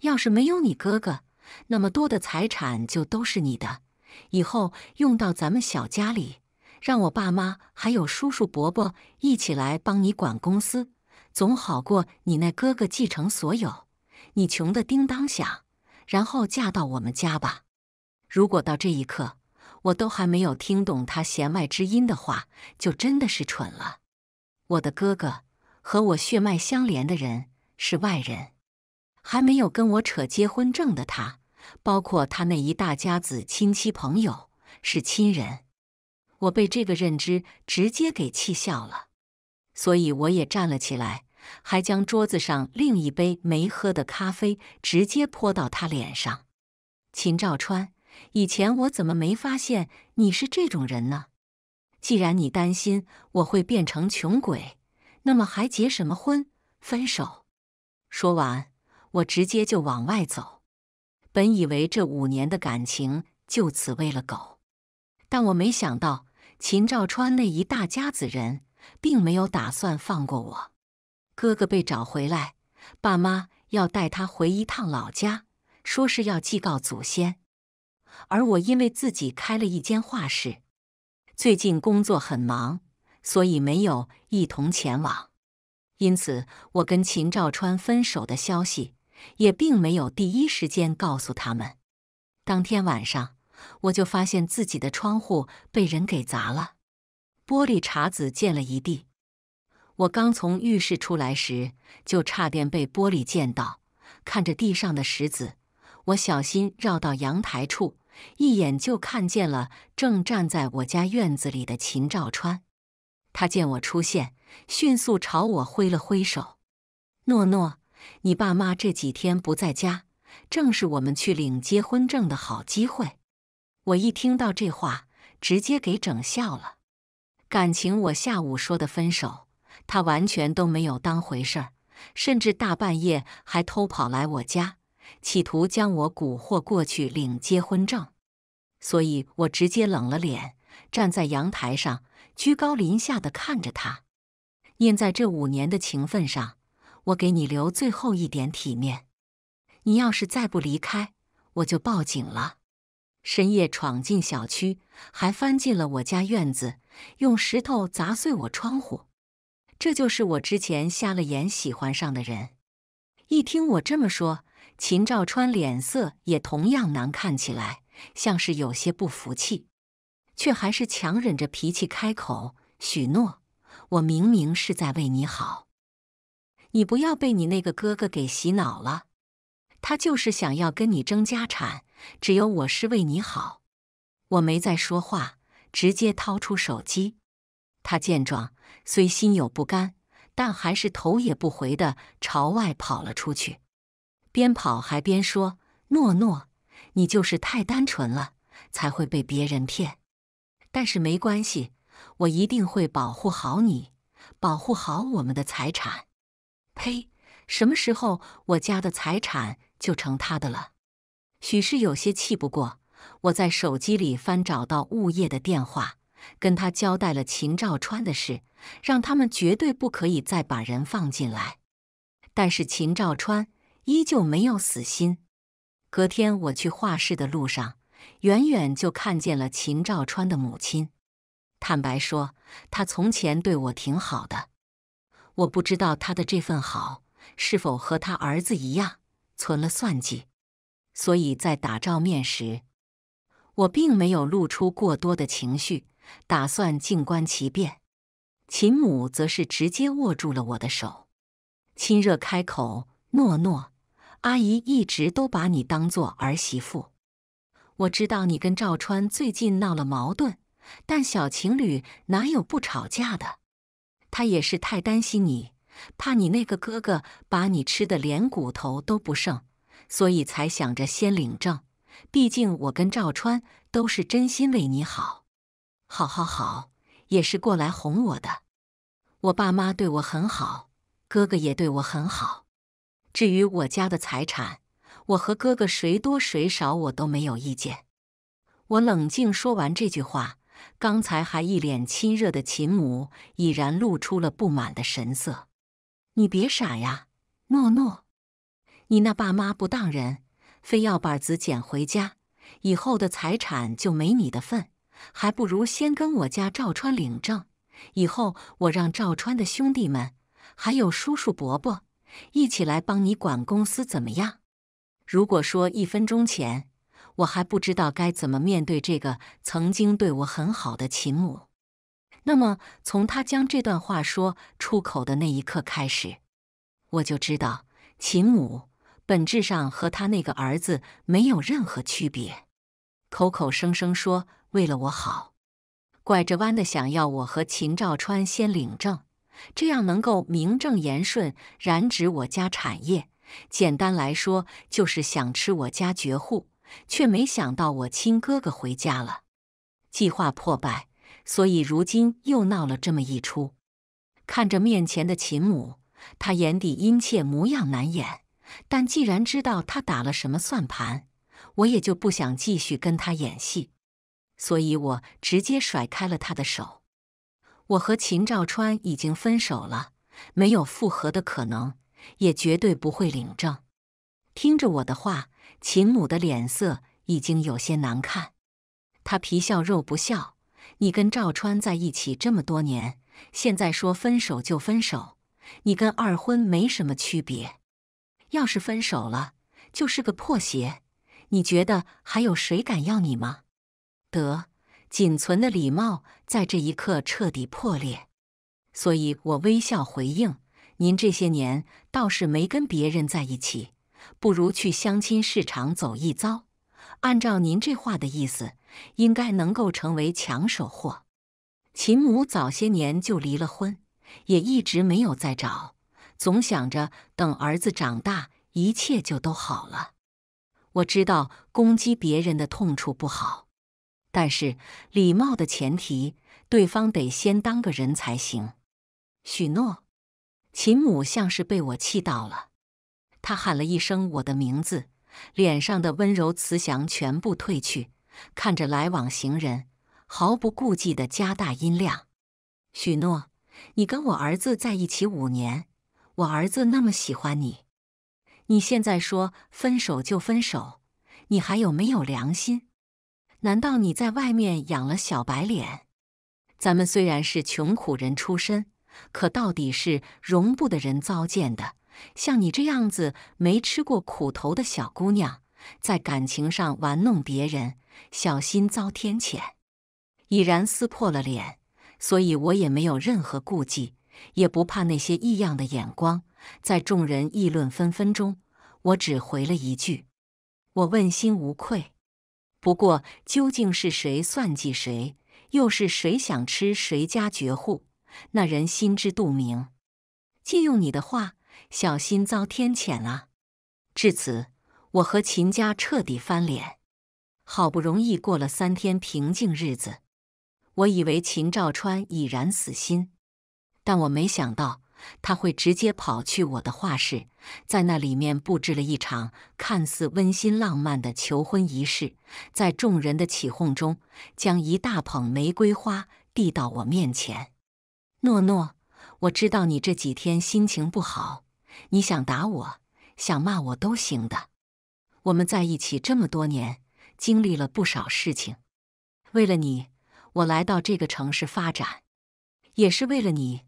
Speaker 1: 要是没有你哥哥，那么多的财产就都是你的，以后用到咱们小家里，让我爸妈还有叔叔伯伯一起来帮你管公司，总好过你那哥哥继承所有，你穷的叮当响。”然后嫁到我们家吧。如果到这一刻我都还没有听懂他弦外之音的话，就真的是蠢了。我的哥哥和我血脉相连的人是外人，还没有跟我扯结婚证的他，包括他那一大家子亲戚朋友是亲人。我被这个认知直接给气笑了，所以我也站了起来。还将桌子上另一杯没喝的咖啡直接泼到他脸上。秦兆川，以前我怎么没发现你是这种人呢？既然你担心我会变成穷鬼，那么还结什么婚？分手！说完，我直接就往外走。本以为这五年的感情就此喂了狗，但我没想到秦兆川那一大家子人并没有打算放过我。哥哥被找回来，爸妈要带他回一趟老家，说是要祭告祖先。而我因为自己开了一间画室，最近工作很忙，所以没有一同前往。因此，我跟秦兆川分手的消息也并没有第一时间告诉他们。当天晚上，我就发现自己的窗户被人给砸了，玻璃碴子溅了一地。我刚从浴室出来时，就差点被玻璃溅到。看着地上的石子，我小心绕到阳台处，一眼就看见了正站在我家院子里的秦兆川。他见我出现，迅速朝我挥了挥手：“诺诺，你爸妈这几天不在家，正是我们去领结婚证的好机会。”我一听到这话，直接给整笑了。感情我下午说的分手。他完全都没有当回事儿，甚至大半夜还偷跑来我家，企图将我蛊惑过去领结婚证。所以我直接冷了脸，站在阳台上，居高临下的看着他。念在这五年的情分上，我给你留最后一点体面。你要是再不离开，我就报警了。深夜闯进小区，还翻进了我家院子，用石头砸碎我窗户。这就是我之前瞎了眼喜欢上的人。一听我这么说，秦兆川脸色也同样难看起来，像是有些不服气，却还是强忍着脾气开口许诺：“我明明是在为你好，你不要被你那个哥哥给洗脑了。他就是想要跟你争家产，只有我是为你好。”我没再说话，直接掏出手机。他见状。虽心有不甘，但还是头也不回地朝外跑了出去，边跑还边说：“诺诺，你就是太单纯了，才会被别人骗。但是没关系，我一定会保护好你，保护好我们的财产。”呸！什么时候我家的财产就成他的了？许是有些气不过，我在手机里翻找到物业的电话。跟他交代了秦兆川的事，让他们绝对不可以再把人放进来。但是秦兆川依旧没有死心。隔天我去画室的路上，远远就看见了秦兆川的母亲。坦白说，他从前对我挺好的。我不知道他的这份好是否和他儿子一样存了算计，所以在打照面时，我并没有露出过多的情绪。打算静观其变，秦母则是直接握住了我的手，亲热开口：“诺诺，阿姨一直都把你当做儿媳妇。我知道你跟赵川最近闹了矛盾，但小情侣哪有不吵架的？他也是太担心你，怕你那个哥哥把你吃的连骨头都不剩，所以才想着先领证。毕竟我跟赵川都是真心为你好。”好好好，也是过来哄我的。我爸妈对我很好，哥哥也对我很好。至于我家的财产，我和哥哥谁多谁少，我都没有意见。我冷静说完这句话，刚才还一脸亲热的秦母已然露出了不满的神色。你别傻呀，诺诺，你那爸妈不当人，非要把儿子捡回家，以后的财产就没你的份。还不如先跟我家赵川领证，以后我让赵川的兄弟们，还有叔叔伯伯，一起来帮你管公司，怎么样？如果说一分钟前我还不知道该怎么面对这个曾经对我很好的秦母，那么从他将这段话说出口的那一刻开始，我就知道秦母本质上和他那个儿子没有任何区别，口口声声说。为了我好，拐着弯的想要我和秦兆川先领证，这样能够名正言顺染指我家产业。简单来说，就是想吃我家绝户，却没想到我亲哥哥回家了，计划破败，所以如今又闹了这么一出。看着面前的秦母，他眼底殷切模样难掩，但既然知道他打了什么算盘，我也就不想继续跟他演戏。所以我直接甩开了他的手。我和秦兆川已经分手了，没有复合的可能，也绝对不会领证。听着我的话，秦母的脸色已经有些难看。他皮笑肉不笑：“你跟赵川在一起这么多年，现在说分手就分手，你跟二婚没什么区别。要是分手了，就是个破鞋。你觉得还有谁敢要你吗？”得，仅存的礼貌在这一刻彻底破裂，所以我微笑回应：“您这些年倒是没跟别人在一起，不如去相亲市场走一遭。按照您这话的意思，应该能够成为抢手货。”秦母早些年就离了婚，也一直没有再找，总想着等儿子长大，一切就都好了。我知道攻击别人的痛处不好。但是，礼貌的前提，对方得先当个人才行。许诺，秦母像是被我气到了，她喊了一声我的名字，脸上的温柔慈祥全部褪去，看着来往行人，毫不顾忌地加大音量：“许诺，你跟我儿子在一起五年，我儿子那么喜欢你，你现在说分手就分手，你还有没有良心？”难道你在外面养了小白脸？咱们虽然是穷苦人出身，可到底是容不得人糟践的。像你这样子没吃过苦头的小姑娘，在感情上玩弄别人，小心遭天谴。已然撕破了脸，所以我也没有任何顾忌，也不怕那些异样的眼光。在众人议论纷纷中，我只回了一句：“我问心无愧。”不过，究竟是谁算计谁，又是谁想吃谁家绝户？那人心知肚明。借用你的话，小心遭天谴啊！至此，我和秦家彻底翻脸。好不容易过了三天平静日子，我以为秦兆川已然死心，但我没想到。他会直接跑去我的画室，在那里面布置了一场看似温馨浪漫的求婚仪式，在众人的起哄中，将一大捧玫瑰花递到我面前。诺诺，我知道你这几天心情不好，你想打我，想骂我都行的。我们在一起这么多年，经历了不少事情。为了你，我来到这个城市发展，也是为了你。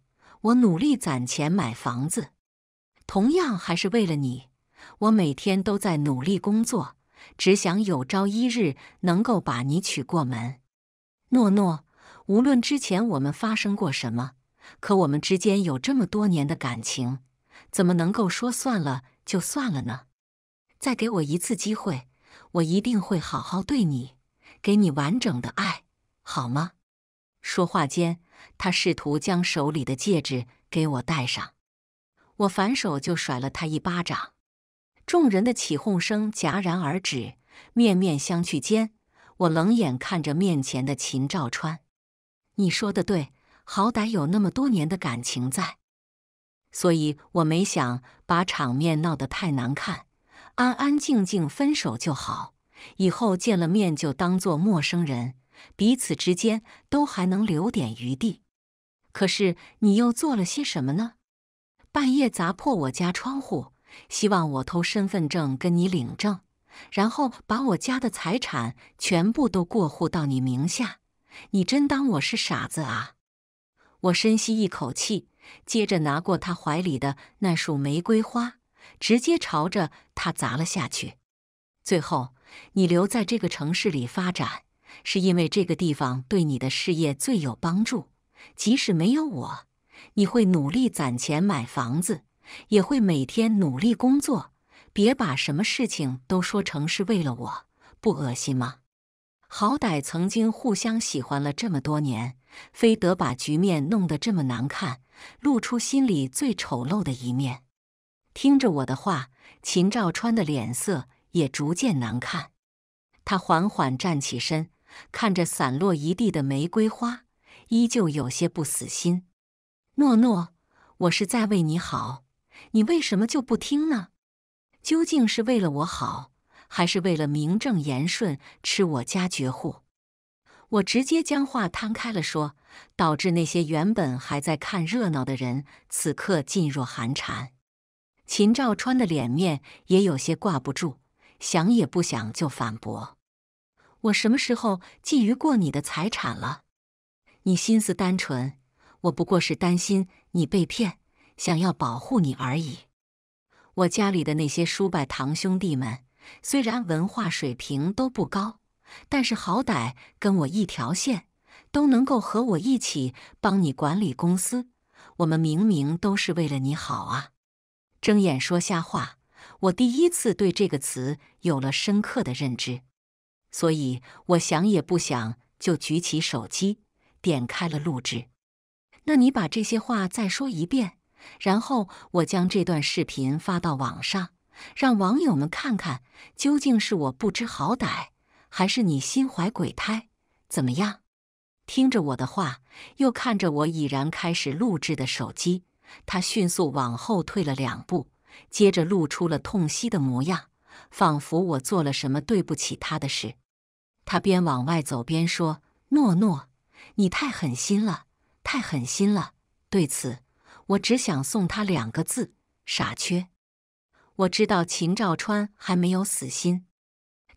Speaker 1: 我努力攒钱买房子，同样还是为了你。我每天都在努力工作，只想有朝一日能够把你娶过门。诺诺，无论之前我们发生过什么，可我们之间有这么多年的感情，怎么能够说算了就算了呢？再给我一次机会，我一定会好好对你，给你完整的爱，好吗？说话间。他试图将手里的戒指给我戴上，我反手就甩了他一巴掌。众人的起哄声戛然而止，面面相觑间，我冷眼看着面前的秦兆川。你说的对，好歹有那么多年的感情在，所以我没想把场面闹得太难看，安安静静分手就好，以后见了面就当做陌生人。彼此之间都还能留点余地，可是你又做了些什么呢？半夜砸破我家窗户，希望我偷身份证跟你领证，然后把我家的财产全部都过户到你名下，你真当我是傻子啊！我深吸一口气，接着拿过他怀里的那束玫瑰花，直接朝着他砸了下去。最后，你留在这个城市里发展。是因为这个地方对你的事业最有帮助，即使没有我，你会努力攒钱买房子，也会每天努力工作。别把什么事情都说成是为了我，不恶心吗？好歹曾经互相喜欢了这么多年，非得把局面弄得这么难看，露出心里最丑陋的一面。听着我的话，秦兆川的脸色也逐渐难看，他缓缓站起身。看着散落一地的玫瑰花，依旧有些不死心。诺诺，我是在为你好，你为什么就不听呢？究竟是为了我好，还是为了名正言顺吃我家绝户？我直接将话摊开了说，导致那些原本还在看热闹的人此刻噤若寒蝉。秦兆川的脸面也有些挂不住，想也不想就反驳。我什么时候觊觎过你的财产了？你心思单纯，我不过是担心你被骗，想要保护你而已。我家里的那些叔伯堂兄弟们，虽然文化水平都不高，但是好歹跟我一条线，都能够和我一起帮你管理公司。我们明明都是为了你好啊！睁眼说瞎话，我第一次对这个词有了深刻的认知。所以我想也不想就举起手机，点开了录制。那你把这些话再说一遍，然后我将这段视频发到网上，让网友们看看究竟是我不知好歹，还是你心怀鬼胎，怎么样？听着我的话，又看着我已然开始录制的手机，他迅速往后退了两步，接着露出了痛惜的模样，仿佛我做了什么对不起他的事。他边往外走边说：“诺诺，你太狠心了，太狠心了。”对此，我只想送他两个字：傻缺。我知道秦兆川还没有死心，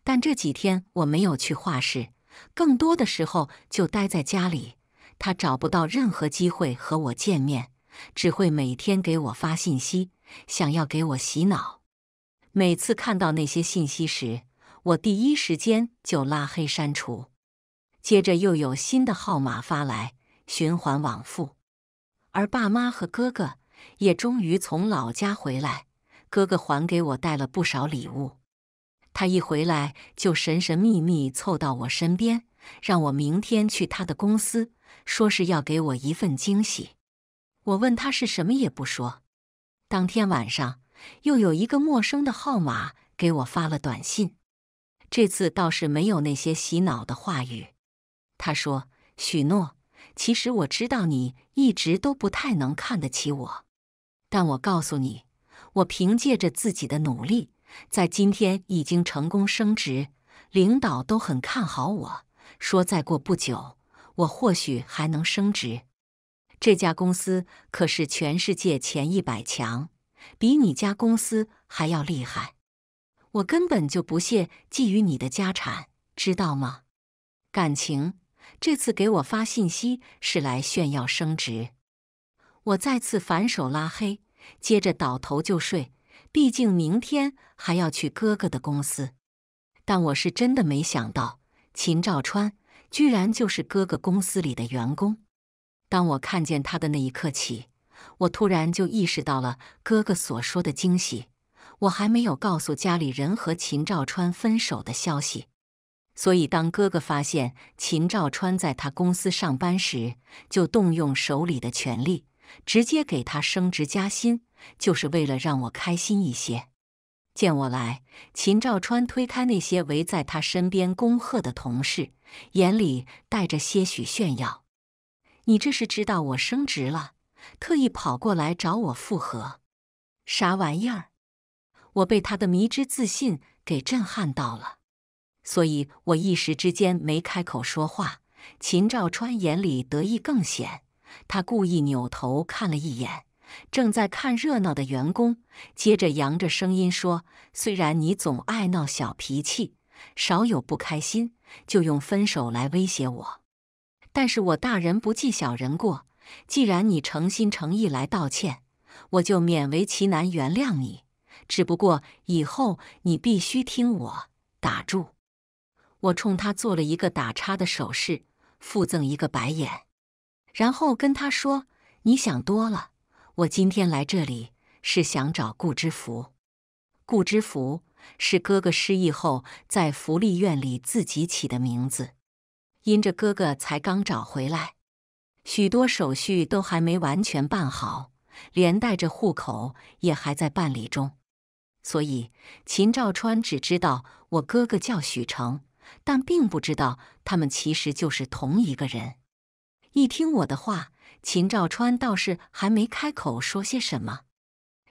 Speaker 1: 但这几天我没有去画室，更多的时候就待在家里。他找不到任何机会和我见面，只会每天给我发信息，想要给我洗脑。每次看到那些信息时，我第一时间就拉黑删除，接着又有新的号码发来，循环往复。而爸妈和哥哥也终于从老家回来，哥哥还给我带了不少礼物。他一回来就神神秘秘凑到我身边，让我明天去他的公司，说是要给我一份惊喜。我问他是什么也不说。当天晚上，又有一个陌生的号码给我发了短信。这次倒是没有那些洗脑的话语，他说：“许诺，其实我知道你一直都不太能看得起我，但我告诉你，我凭借着自己的努力，在今天已经成功升职，领导都很看好我，说再过不久，我或许还能升职。这家公司可是全世界前一百强，比你家公司还要厉害。”我根本就不屑觊觎你的家产，知道吗？感情这次给我发信息是来炫耀升职，我再次反手拉黑，接着倒头就睡。毕竟明天还要去哥哥的公司。但我是真的没想到，秦兆川居然就是哥哥公司里的员工。当我看见他的那一刻起，我突然就意识到了哥哥所说的惊喜。我还没有告诉家里人和秦兆川分手的消息，所以当哥哥发现秦兆川在他公司上班时，就动用手里的权力，直接给他升职加薪，就是为了让我开心一些。见我来，秦兆川推开那些围在他身边恭贺的同事，眼里带着些许炫耀：“你这是知道我升职了，特意跑过来找我复合？啥玩意儿？”我被他的迷之自信给震撼到了，所以我一时之间没开口说话。秦兆川眼里得意更显，他故意扭头看了一眼正在看热闹的员工，接着扬着声音说：“虽然你总爱闹小脾气，少有不开心就用分手来威胁我，但是我大人不计小人过，既然你诚心诚意来道歉，我就勉为其难原谅你。”只不过以后你必须听我。打住！我冲他做了一个打叉的手势，附赠一个白眼，然后跟他说：“你想多了。我今天来这里是想找顾之福。顾之福是哥哥失忆后在福利院里自己起的名字。因着哥哥才刚找回来，许多手续都还没完全办好，连带着户口也还在办理中。”所以，秦兆川只知道我哥哥叫许成，但并不知道他们其实就是同一个人。一听我的话，秦兆川倒是还没开口说些什么。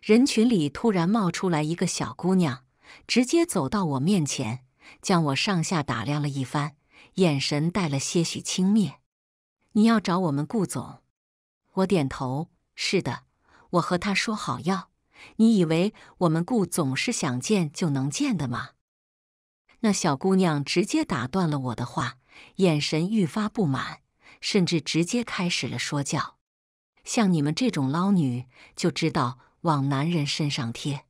Speaker 1: 人群里突然冒出来一个小姑娘，直接走到我面前，将我上下打量了一番，眼神带了些许轻蔑：“你要找我们顾总？”我点头：“是的，我和他说好要。”你以为我们顾总是想见就能见的吗？那小姑娘直接打断了我的话，眼神愈发不满，甚至直接开始了说教。像你们这种捞女，就知道往男人身上贴，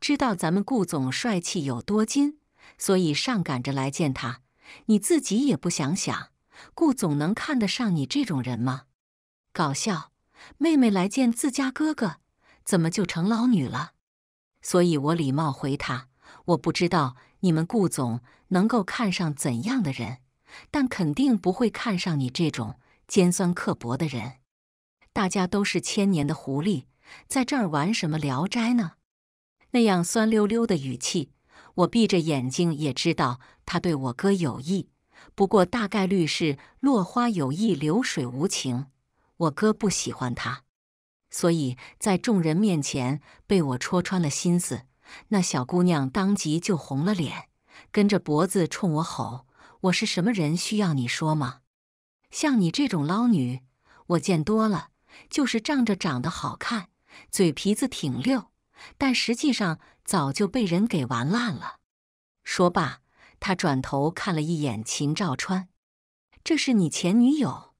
Speaker 1: 知道咱们顾总帅气有多金，所以上赶着来见他。你自己也不想想，顾总能看得上你这种人吗？搞笑，妹妹来见自家哥哥。怎么就成老女了？所以我礼貌回他：“我不知道你们顾总能够看上怎样的人，但肯定不会看上你这种尖酸刻薄的人。大家都是千年的狐狸，在这儿玩什么聊斋呢？那样酸溜溜的语气，我闭着眼睛也知道他对我哥有意。不过大概率是落花有意流水无情，我哥不喜欢他。”所以在众人面前被我戳穿了心思，那小姑娘当即就红了脸，跟着脖子冲我吼：“我是什么人需要你说吗？像你这种捞女，我见多了，就是仗着长得好看，嘴皮子挺溜，但实际上早就被人给玩烂了。”说罢，她转头看了一眼秦兆川：“这是你前女友。”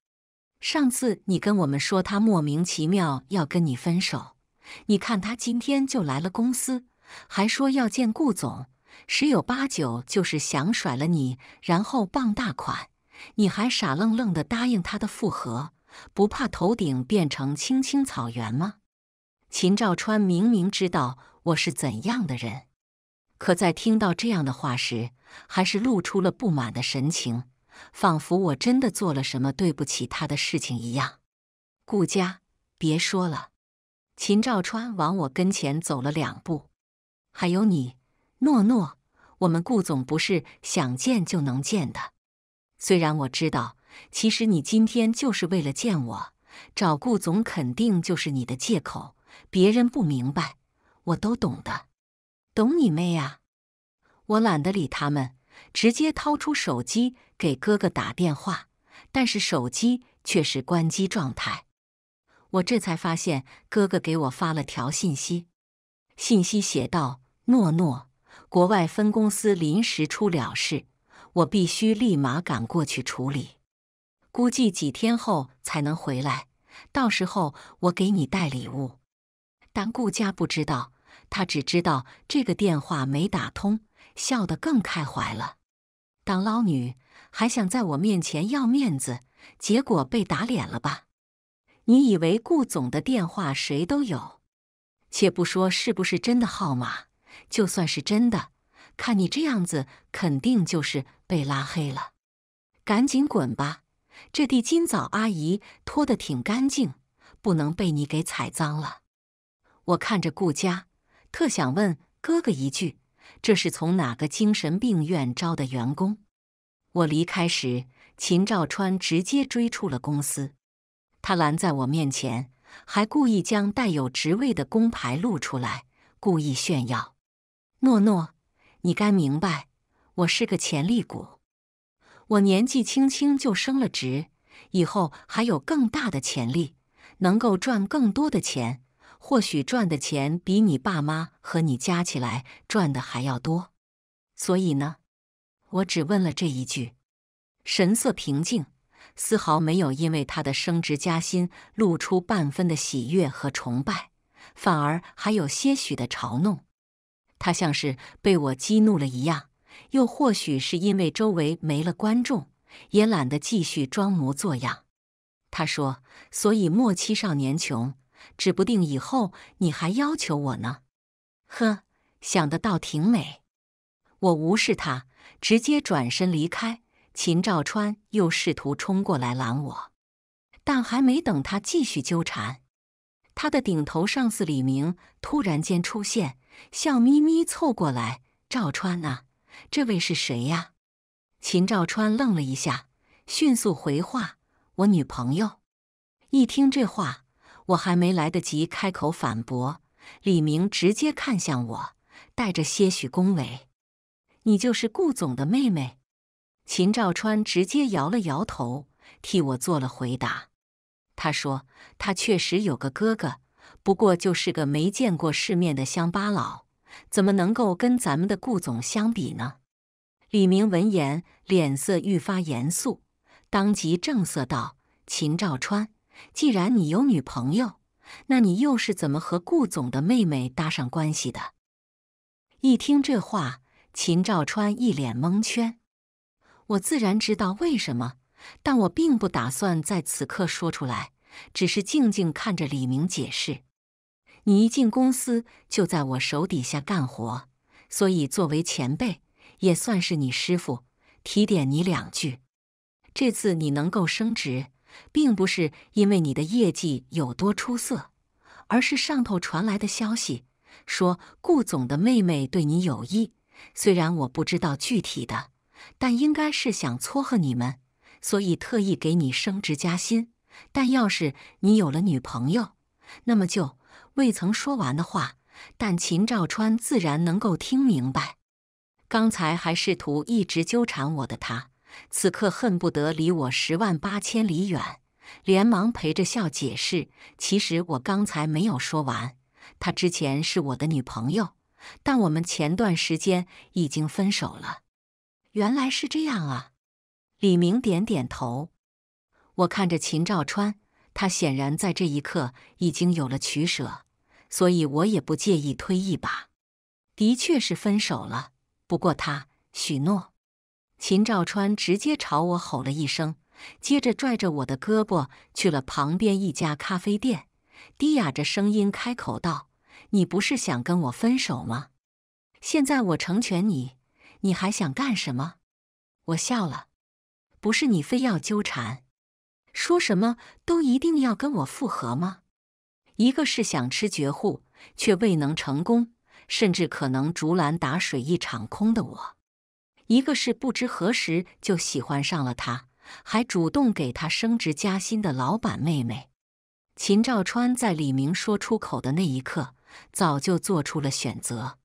Speaker 1: 上次你跟我们说他莫名其妙要跟你分手，你看他今天就来了公司，还说要见顾总，十有八九就是想甩了你，然后傍大款。你还傻愣愣的答应他的复合，不怕头顶变成青青草原吗？秦兆川明明知道我是怎样的人，可在听到这样的话时，还是露出了不满的神情。仿佛我真的做了什么对不起他的事情一样。顾家，别说了。秦兆川往我跟前走了两步。还有你，诺诺，我们顾总不是想见就能见的。虽然我知道，其实你今天就是为了见我，找顾总肯定就是你的借口。别人不明白，我都懂的。懂你妹啊！我懒得理他们。直接掏出手机给哥哥打电话，但是手机却是关机状态。我这才发现哥哥给我发了条信息，信息写道：“诺诺，国外分公司临时出了事，我必须立马赶过去处理，估计几天后才能回来。到时候我给你带礼物。”但顾佳不知道，他只知道这个电话没打通。笑得更开怀了。当捞女还想在我面前要面子，结果被打脸了吧？你以为顾总的电话谁都有？且不说是不是真的号码，就算是真的，看你这样子，肯定就是被拉黑了。赶紧滚吧！这地今早阿姨拖得挺干净，不能被你给踩脏了。我看着顾佳，特想问哥哥一句。这是从哪个精神病院招的员工？我离开时，秦兆川直接追出了公司。他拦在我面前，还故意将带有职位的工牌露出来，故意炫耀：“诺诺，你该明白，我是个潜力股。我年纪轻轻就升了职，以后还有更大的潜力，能够赚更多的钱。”或许赚的钱比你爸妈和你加起来赚的还要多，所以呢，我只问了这一句，神色平静，丝毫没有因为他的升职加薪露出半分的喜悦和崇拜，反而还有些许的嘲弄。他像是被我激怒了一样，又或许是因为周围没了观众，也懒得继续装模作样。他说：“所以莫欺少年穷。”指不定以后你还要求我呢，呵，想的倒挺美。我无视他，直接转身离开。秦兆川又试图冲过来拦我，但还没等他继续纠缠，他的顶头上司李明突然间出现，笑眯眯凑过来：“赵川啊，这位是谁呀？”秦兆川愣了一下，迅速回话：“我女朋友。”一听这话。我还没来得及开口反驳，李明直接看向我，带着些许恭维：“你就是顾总的妹妹？”秦兆川直接摇了摇头，替我做了回答。他说：“他确实有个哥哥，不过就是个没见过世面的乡巴佬，怎么能够跟咱们的顾总相比呢？”李明闻言，脸色愈发严肃，当即正色道：“秦兆川。”既然你有女朋友，那你又是怎么和顾总的妹妹搭上关系的？一听这话，秦兆川一脸蒙圈。我自然知道为什么，但我并不打算在此刻说出来，只是静静看着李明解释：“你一进公司就在我手底下干活，所以作为前辈，也算是你师傅，提点你两句。这次你能够升职。”并不是因为你的业绩有多出色，而是上头传来的消息说顾总的妹妹对你有意。虽然我不知道具体的，但应该是想撮合你们，所以特意给你升职加薪。但要是你有了女朋友，那么就未曾说完的话，但秦兆川自然能够听明白。刚才还试图一直纠缠我的他。此刻恨不得离我十万八千里远，连忙陪着笑解释：“其实我刚才没有说完，她之前是我的女朋友，但我们前段时间已经分手了。”原来是这样啊！李明点点头。我看着秦兆川，他显然在这一刻已经有了取舍，所以我也不介意推一把。的确是分手了，不过他许诺。秦兆川直接朝我吼了一声，接着拽着我的胳膊去了旁边一家咖啡店，低哑着声音开口道：“你不是想跟我分手吗？现在我成全你，你还想干什么？”我笑了：“不是你非要纠缠，说什么都一定要跟我复合吗？一个是想吃绝户却未能成功，甚至可能竹篮打水一场空的我。”一个是不知何时就喜欢上了他，还主动给他升职加薪的老板妹妹，秦兆川在李明说出口的那一刻，早就做出了选择。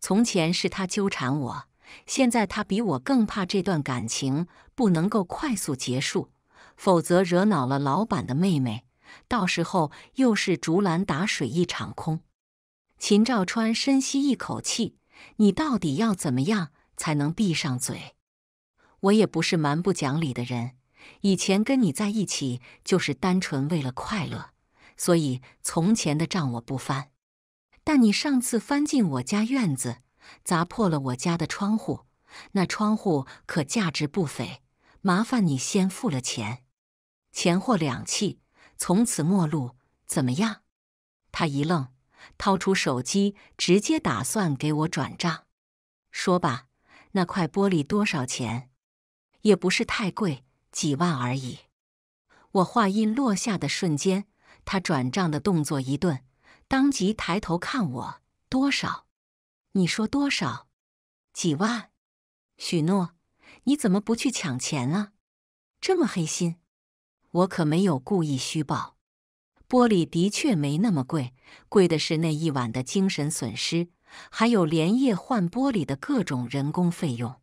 Speaker 1: 从前是他纠缠我，现在他比我更怕这段感情不能够快速结束，否则惹恼了老板的妹妹，到时候又是竹篮打水一场空。秦兆川深吸一口气：“你到底要怎么样？”才能闭上嘴。我也不是蛮不讲理的人，以前跟你在一起就是单纯为了快乐，所以从前的账我不翻。但你上次翻进我家院子，砸破了我家的窗户，那窗户可价值不菲，麻烦你先付了钱，钱货两讫，从此陌路，怎么样？他一愣，掏出手机，直接打算给我转账。说罢。那块玻璃多少钱？也不是太贵，几万而已。我话音落下的瞬间，他转账的动作一顿，当即抬头看我：“多少？你说多少？几万？”许诺，你怎么不去抢钱啊？这么黑心！我可没有故意虚报，玻璃的确没那么贵，贵的是那一晚的精神损失。还有连夜换玻璃的各种人工费用，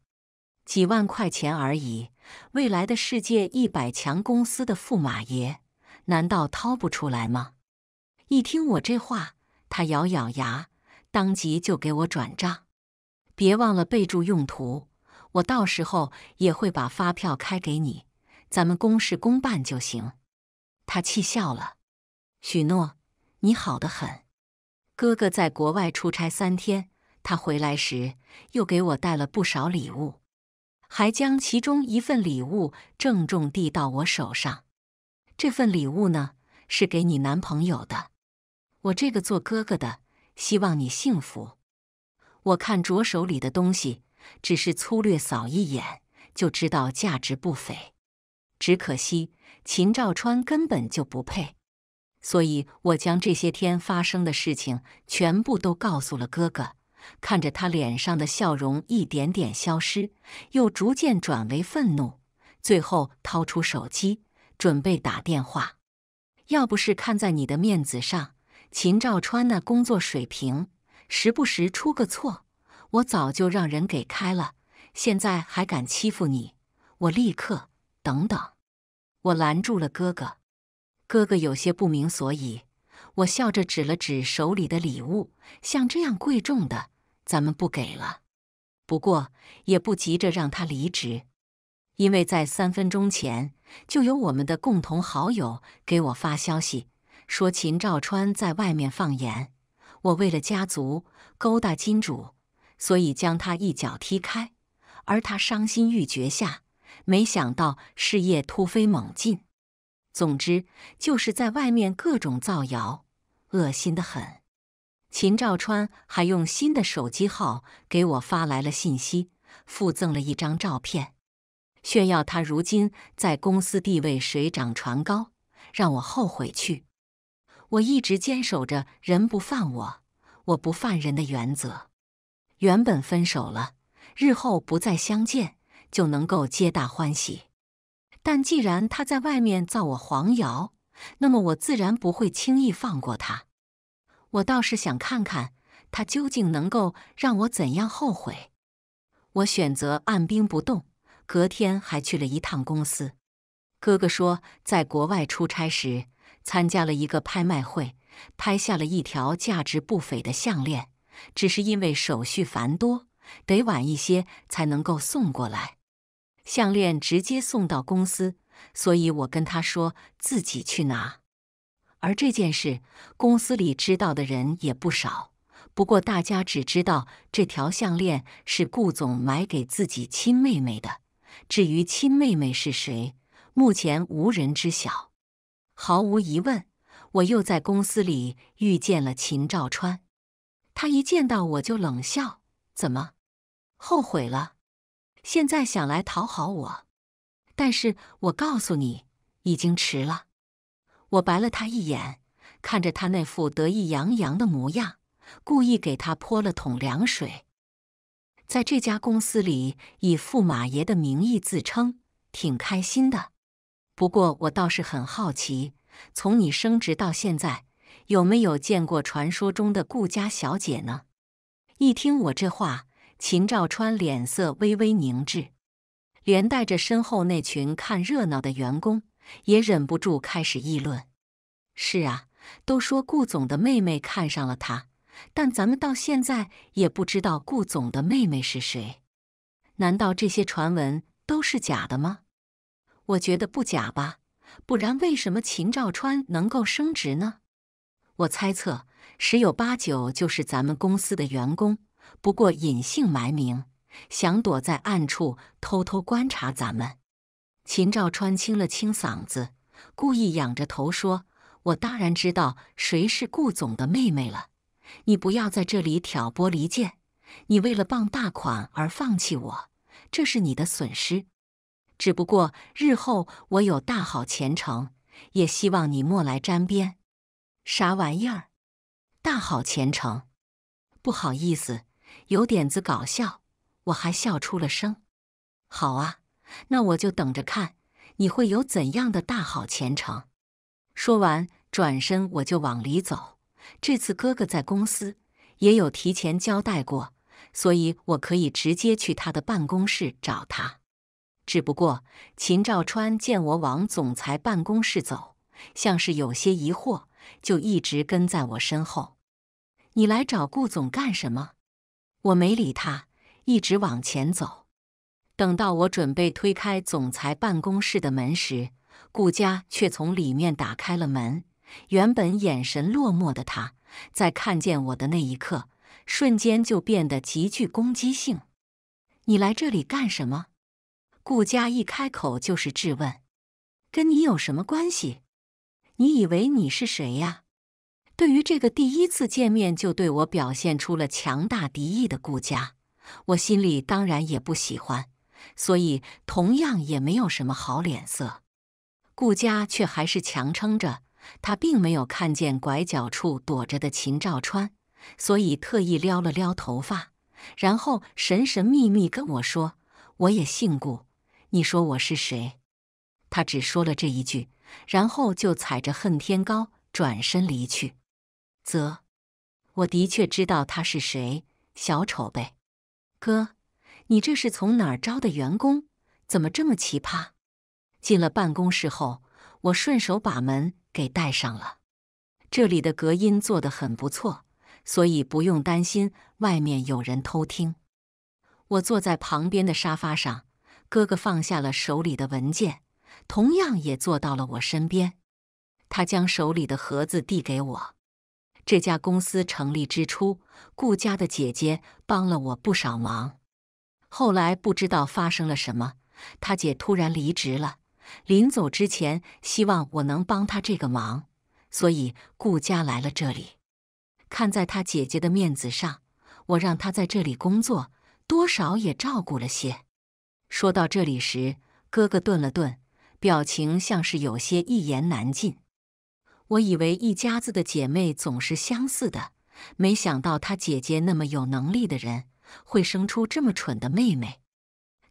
Speaker 1: 几万块钱而已。未来的世界一百强公司的驸马爷，难道掏不出来吗？一听我这话，他咬咬牙，当即就给我转账。别忘了备注用途，我到时候也会把发票开给你，咱们公事公办就行。他气笑了，许诺，你好的很。哥哥在国外出差三天，他回来时又给我带了不少礼物，还将其中一份礼物郑重递到我手上。这份礼物呢，是给你男朋友的。我这个做哥哥的，希望你幸福。我看着手里的东西，只是粗略扫一眼，就知道价值不菲。只可惜秦兆川根本就不配。所以我将这些天发生的事情全部都告诉了哥哥，看着他脸上的笑容一点点消失，又逐渐转为愤怒，最后掏出手机准备打电话。要不是看在你的面子上，秦兆川那工作水平，时不时出个错，我早就让人给开了。现在还敢欺负你，我立刻……等等，我拦住了哥哥。哥哥有些不明所以，我笑着指了指手里的礼物，像这样贵重的，咱们不给了。不过也不急着让他离职，因为在三分钟前，就有我们的共同好友给我发消息，说秦兆川在外面放盐，我为了家族勾搭金主，所以将他一脚踢开，而他伤心欲绝下，没想到事业突飞猛进。总之，就是在外面各种造谣，恶心的很。秦兆川还用新的手机号给我发来了信息，附赠了一张照片，炫耀他如今在公司地位水涨船高，让我后悔去。我一直坚守着“人不犯我，我不犯人”的原则。原本分手了，日后不再相见，就能够皆大欢喜。但既然他在外面造我黄谣，那么我自然不会轻易放过他。我倒是想看看他究竟能够让我怎样后悔。我选择按兵不动，隔天还去了一趟公司。哥哥说，在国外出差时参加了一个拍卖会，拍下了一条价值不菲的项链，只是因为手续繁多，得晚一些才能够送过来。项链直接送到公司，所以我跟他说自己去拿。而这件事，公司里知道的人也不少，不过大家只知道这条项链是顾总买给自己亲妹妹的。至于亲妹妹是谁，目前无人知晓。毫无疑问，我又在公司里遇见了秦兆川。他一见到我就冷笑：“怎么，后悔了？”现在想来讨好我，但是我告诉你，已经迟了。我白了他一眼，看着他那副得意洋洋的模样，故意给他泼了桶凉水。在这家公司里，以驸马爷的名义自称，挺开心的。不过，我倒是很好奇，从你升职到现在，有没有见过传说中的顾家小姐呢？一听我这话。秦兆川脸色微微凝滞，连带着身后那群看热闹的员工也忍不住开始议论：“是啊，都说顾总的妹妹看上了他，但咱们到现在也不知道顾总的妹妹是谁。难道这些传闻都是假的吗？我觉得不假吧，不然为什么秦兆川能够升职呢？我猜测十有八九就是咱们公司的员工。”不过隐姓埋名，想躲在暗处偷偷观察咱们。秦兆川清了清嗓子，故意仰着头说：“我当然知道谁是顾总的妹妹了。你不要在这里挑拨离间。你为了傍大款而放弃我，这是你的损失。只不过日后我有大好前程，也希望你莫来沾边。啥玩意儿？大好前程？不好意思。”有点子搞笑，我还笑出了声。好啊，那我就等着看你会有怎样的大好前程。说完，转身我就往里走。这次哥哥在公司也有提前交代过，所以我可以直接去他的办公室找他。只不过秦兆川见我往总裁办公室走，像是有些疑惑，就一直跟在我身后。你来找顾总干什么？我没理他，一直往前走。等到我准备推开总裁办公室的门时，顾佳却从里面打开了门。原本眼神落寞的他，在看见我的那一刻，瞬间就变得极具攻击性。“你来这里干什么？”顾佳一开口就是质问，“跟你有什么关系？你以为你是谁呀？”对于这个第一次见面就对我表现出了强大敌意的顾家，我心里当然也不喜欢，所以同样也没有什么好脸色。顾家却还是强撑着，他并没有看见拐角处躲着的秦兆川，所以特意撩了撩头发，然后神神秘秘跟我说：“我也姓顾，你说我是谁？”他只说了这一句，然后就踩着恨天高转身离去。则，我的确知道他是谁，小丑呗。哥，你这是从哪儿招的员工？怎么这么奇葩？进了办公室后，我顺手把门给带上了。这里的隔音做的很不错，所以不用担心外面有人偷听。我坐在旁边的沙发上，哥哥放下了手里的文件，同样也坐到了我身边。他将手里的盒子递给我。这家公司成立之初，顾家的姐姐帮了我不少忙。后来不知道发生了什么，他姐突然离职了。临走之前，希望我能帮她这个忙，所以顾家来了这里。看在他姐姐的面子上，我让他在这里工作，多少也照顾了些。说到这里时，哥哥顿了顿，表情像是有些一言难尽。我以为一家子的姐妹总是相似的，没想到他姐姐那么有能力的人，会生出这么蠢的妹妹。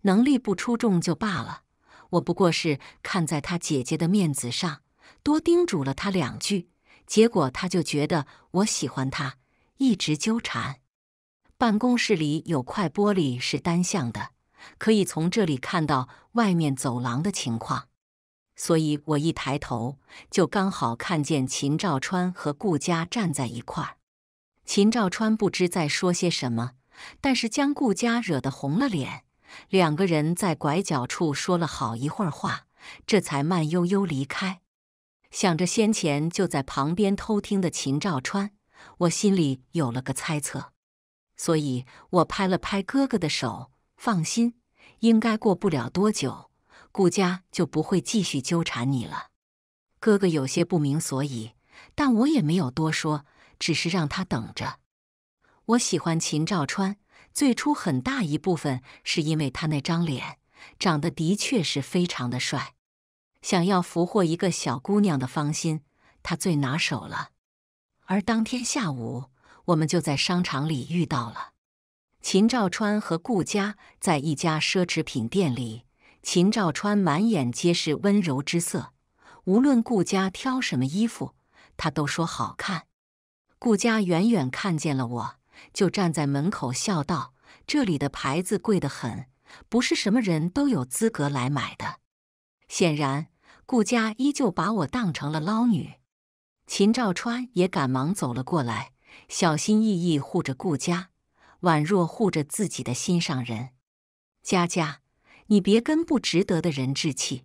Speaker 1: 能力不出众就罢了，我不过是看在他姐姐的面子上，多叮嘱了他两句，结果他就觉得我喜欢他，一直纠缠。办公室里有块玻璃是单向的，可以从这里看到外面走廊的情况。所以我一抬头，就刚好看见秦兆川和顾家站在一块儿。秦兆川不知在说些什么，但是将顾家惹得红了脸。两个人在拐角处说了好一会儿话，这才慢悠悠离开。想着先前就在旁边偷听的秦兆川，我心里有了个猜测。所以我拍了拍哥哥的手，放心，应该过不了多久。顾家就不会继续纠缠你了。哥哥有些不明所以，但我也没有多说，只是让他等着。我喜欢秦兆川，最初很大一部分是因为他那张脸长得的确是非常的帅。想要俘获一个小姑娘的芳心，他最拿手了。而当天下午，我们就在商场里遇到了秦兆川和顾家，在一家奢侈品店里。秦兆川满眼皆是温柔之色，无论顾家挑什么衣服，他都说好看。顾家远远看见了我，就站在门口笑道：“这里的牌子贵得很，不是什么人都有资格来买的。”显然，顾家依旧把我当成了捞女。秦兆川也赶忙走了过来，小心翼翼护着顾家，宛若护着自己的心上人。佳佳。你别跟不值得的人置气，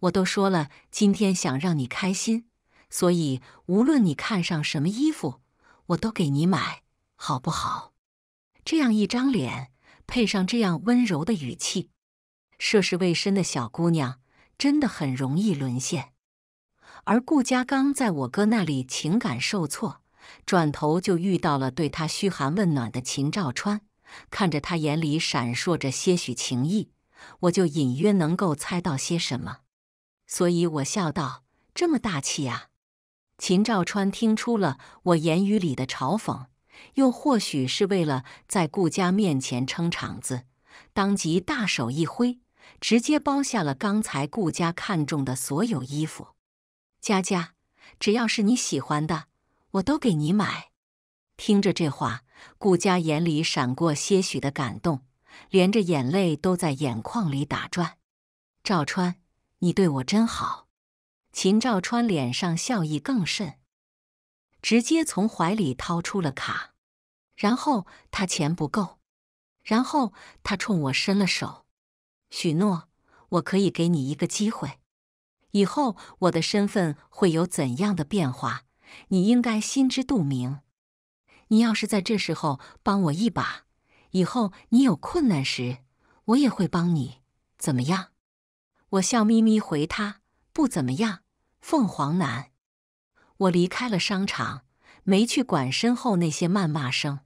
Speaker 1: 我都说了，今天想让你开心，所以无论你看上什么衣服，我都给你买，好不好？这样一张脸配上这样温柔的语气，涉世未深的小姑娘真的很容易沦陷。而顾家刚在我哥那里情感受挫，转头就遇到了对他嘘寒问暖的秦兆川，看着他眼里闪烁着些许情意。我就隐约能够猜到些什么，所以我笑道：“这么大气啊！”秦兆川听出了我言语里的嘲讽，又或许是为了在顾家面前撑场子，当即大手一挥，直接包下了刚才顾家看中的所有衣服。佳佳，只要是你喜欢的，我都给你买。听着这话，顾家眼里闪过些许的感动。连着眼泪都在眼眶里打转，赵川，你对我真好。秦赵川脸上笑意更甚，直接从怀里掏出了卡，然后他钱不够，然后他冲我伸了手，许诺我可以给你一个机会。以后我的身份会有怎样的变化，你应该心知肚明。你要是在这时候帮我一把。以后你有困难时，我也会帮你，怎么样？我笑眯眯回他：“不怎么样，凤凰男。”我离开了商场，没去管身后那些谩骂声。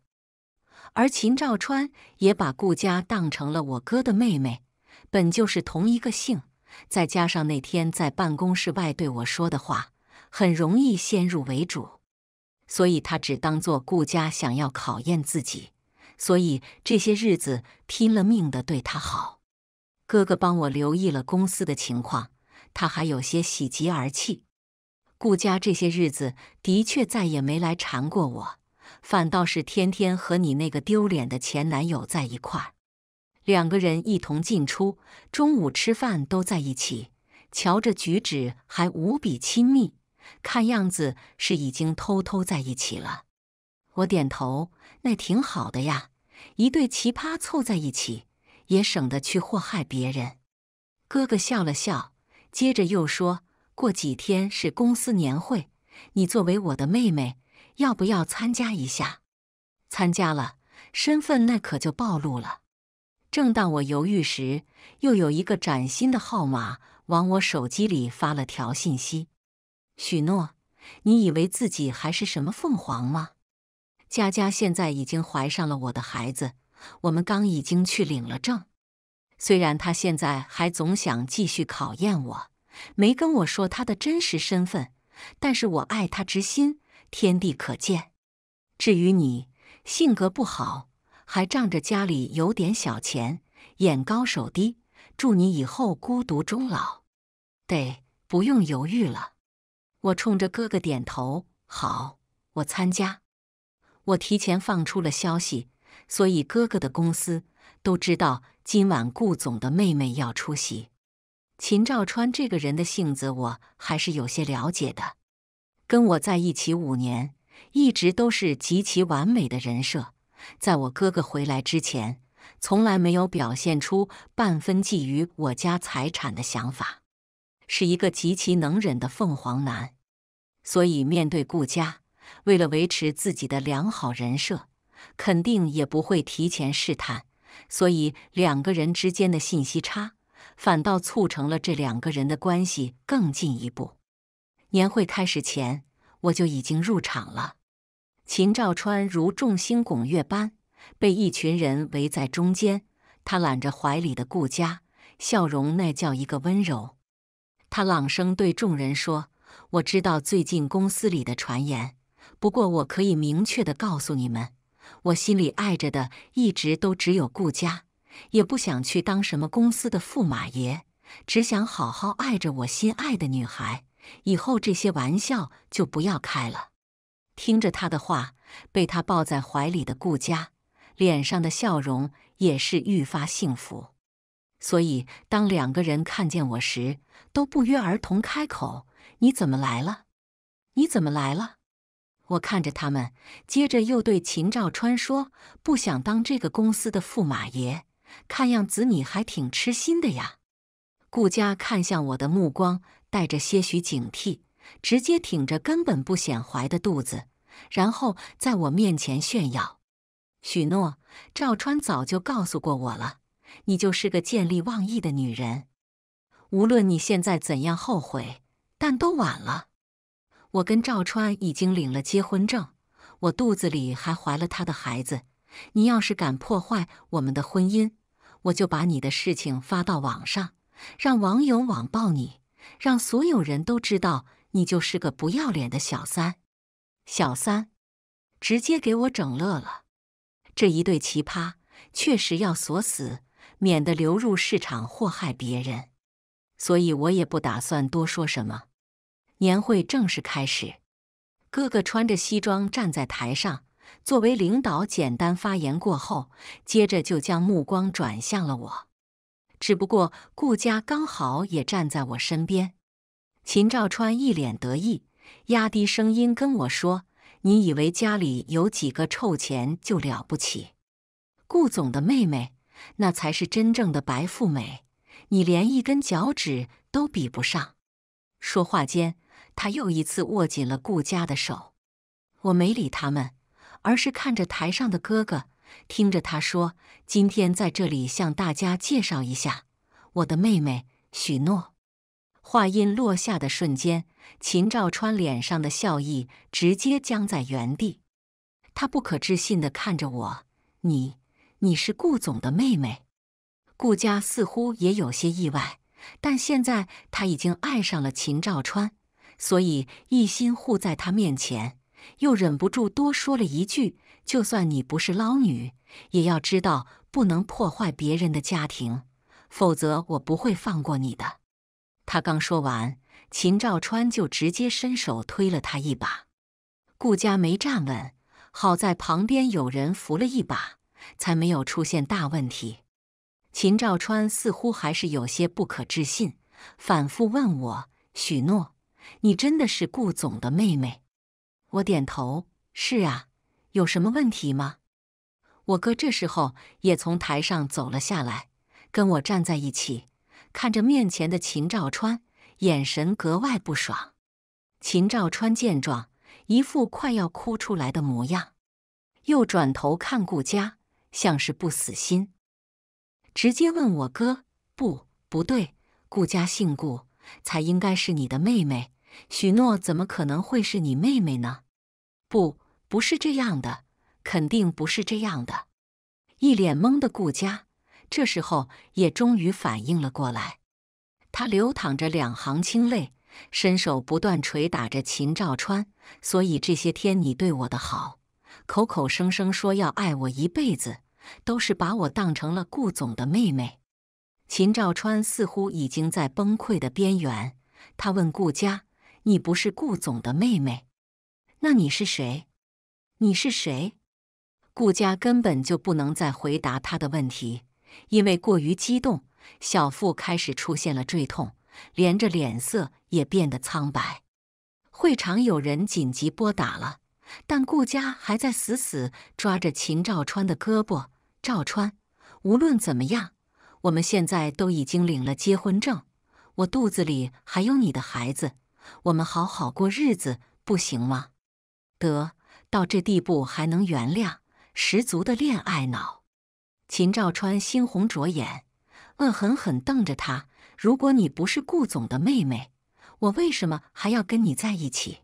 Speaker 1: 而秦兆川也把顾家当成了我哥的妹妹，本就是同一个姓，再加上那天在办公室外对我说的话，很容易先入为主，所以他只当做顾家想要考验自己。所以这些日子拼了命的对他好，哥哥帮我留意了公司的情况，他还有些喜极而泣。顾家这些日子的确再也没来缠过我，反倒是天天和你那个丢脸的前男友在一块两个人一同进出，中午吃饭都在一起，瞧着举止还无比亲密，看样子是已经偷偷在一起了。我点头，那挺好的呀，一对奇葩凑在一起，也省得去祸害别人。哥哥笑了笑，接着又说过几天是公司年会，你作为我的妹妹，要不要参加一下？参加了，身份那可就暴露了。正当我犹豫时，又有一个崭新的号码往我手机里发了条信息：“许诺，你以为自己还是什么凤凰吗？”佳佳现在已经怀上了我的孩子，我们刚已经去领了证。虽然他现在还总想继续考验我，没跟我说他的真实身份，但是我爱他之心天地可见。至于你，性格不好，还仗着家里有点小钱，眼高手低，祝你以后孤独终老。得，不用犹豫了。我冲着哥哥点头：“好，我参加。”我提前放出了消息，所以哥哥的公司都知道今晚顾总的妹妹要出席。秦兆川这个人的性子我还是有些了解的，跟我在一起五年，一直都是极其完美的人设，在我哥哥回来之前，从来没有表现出半分觊觎我家财产的想法，是一个极其能忍的凤凰男，所以面对顾家。为了维持自己的良好人设，肯定也不会提前试探，所以两个人之间的信息差，反倒促成了这两个人的关系更进一步。年会开始前，我就已经入场了。秦兆川如众星拱月般被一群人围在中间，他揽着怀里的顾家，笑容那叫一个温柔。他朗声对众人说：“我知道最近公司里的传言。”不过，我可以明确的告诉你们，我心里爱着的一直都只有顾家，也不想去当什么公司的驸马爷，只想好好爱着我心爱的女孩。以后这些玩笑就不要开了。听着他的话，被他抱在怀里的顾家脸上的笑容也是愈发幸福。所以，当两个人看见我时，都不约而同开口：“你怎么来了？你怎么来了？”我看着他们，接着又对秦兆川说：“不想当这个公司的驸马爷，看样子你还挺痴心的呀。”顾佳看向我的目光带着些许警惕，直接挺着根本不显怀的肚子，然后在我面前炫耀。许诺，赵川早就告诉过我了，你就是个见利忘义的女人。无论你现在怎样后悔，但都晚了。我跟赵川已经领了结婚证，我肚子里还怀了他的孩子。你要是敢破坏我们的婚姻，我就把你的事情发到网上，让网友网暴你，让所有人都知道你就是个不要脸的小三。小三，直接给我整乐了。这一对奇葩确实要锁死，免得流入市场祸害别人。所以我也不打算多说什么。年会正式开始，哥哥穿着西装站在台上，作为领导简单发言过后，接着就将目光转向了我。只不过顾家刚好也站在我身边，秦兆川一脸得意，压低声音跟我说：“你以为家里有几个臭钱就了不起？顾总的妹妹，那才是真正的白富美，你连一根脚趾都比不上。”说话间。他又一次握紧了顾家的手，我没理他们，而是看着台上的哥哥，听着他说：“今天在这里向大家介绍一下我的妹妹许诺。”话音落下的瞬间，秦兆川脸上的笑意直接僵在原地，他不可置信地看着我：“你，你是顾总的妹妹？”顾家似乎也有些意外，但现在他已经爱上了秦兆川。所以一心护在他面前，又忍不住多说了一句：“就算你不是捞女，也要知道不能破坏别人的家庭，否则我不会放过你的。”他刚说完，秦兆川就直接伸手推了他一把，顾家没站稳，好在旁边有人扶了一把，才没有出现大问题。秦兆川似乎还是有些不可置信，反复问我：“许诺？”你真的是顾总的妹妹？我点头。是啊，有什么问题吗？我哥这时候也从台上走了下来，跟我站在一起，看着面前的秦兆川，眼神格外不爽。秦兆川见状，一副快要哭出来的模样，又转头看顾家，像是不死心，直接问我哥：“不，不对，顾家姓顾，才应该是你的妹妹。”许诺怎么可能会是你妹妹呢？不，不是这样的，肯定不是这样的！一脸懵的顾家，这时候也终于反应了过来。他流淌着两行清泪，伸手不断捶打着秦兆川。所以这些天你对我的好，口口声声说要爱我一辈子，都是把我当成了顾总的妹妹。秦兆川似乎已经在崩溃的边缘，他问顾家。你不是顾总的妹妹，那你是谁？你是谁？顾佳根本就不能再回答他的问题，因为过于激动，小腹开始出现了坠痛，连着脸色也变得苍白。会场有人紧急拨打了，但顾佳还在死死抓着秦兆川的胳膊。赵川，无论怎么样，我们现在都已经领了结婚证，我肚子里还有你的孩子。我们好好过日子不行吗？得到这地步还能原谅，十足的恋爱脑。秦兆川猩红着眼，恶狠狠瞪着他：“如果你不是顾总的妹妹，我为什么还要跟你在一起？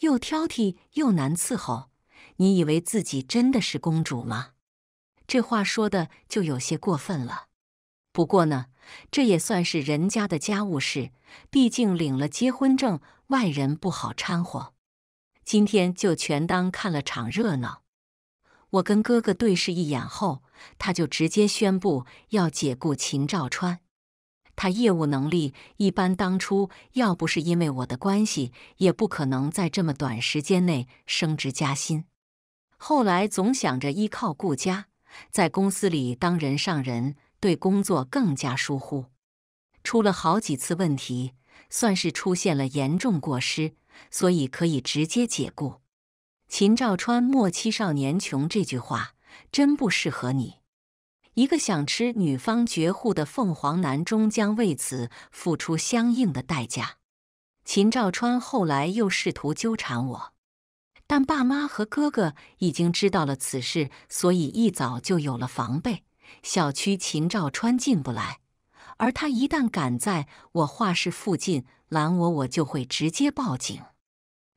Speaker 1: 又挑剔又难伺候，你以为自己真的是公主吗？”这话说的就有些过分了。不过呢。这也算是人家的家务事，毕竟领了结婚证，外人不好掺和。今天就全当看了场热闹。我跟哥哥对视一眼后，他就直接宣布要解雇秦兆川。他业务能力一般，当初要不是因为我的关系，也不可能在这么短时间内升职加薪。后来总想着依靠顾家，在公司里当人上人。对工作更加疏忽，出了好几次问题，算是出现了严重过失，所以可以直接解雇。秦兆川“莫欺少年穷”这句话真不适合你，一个想吃女方绝户的凤凰男，终将为此付出相应的代价。秦兆川后来又试图纠缠我，但爸妈和哥哥已经知道了此事，所以一早就有了防备。小区秦兆川进不来，而他一旦敢在我画室附近拦我，我就会直接报警。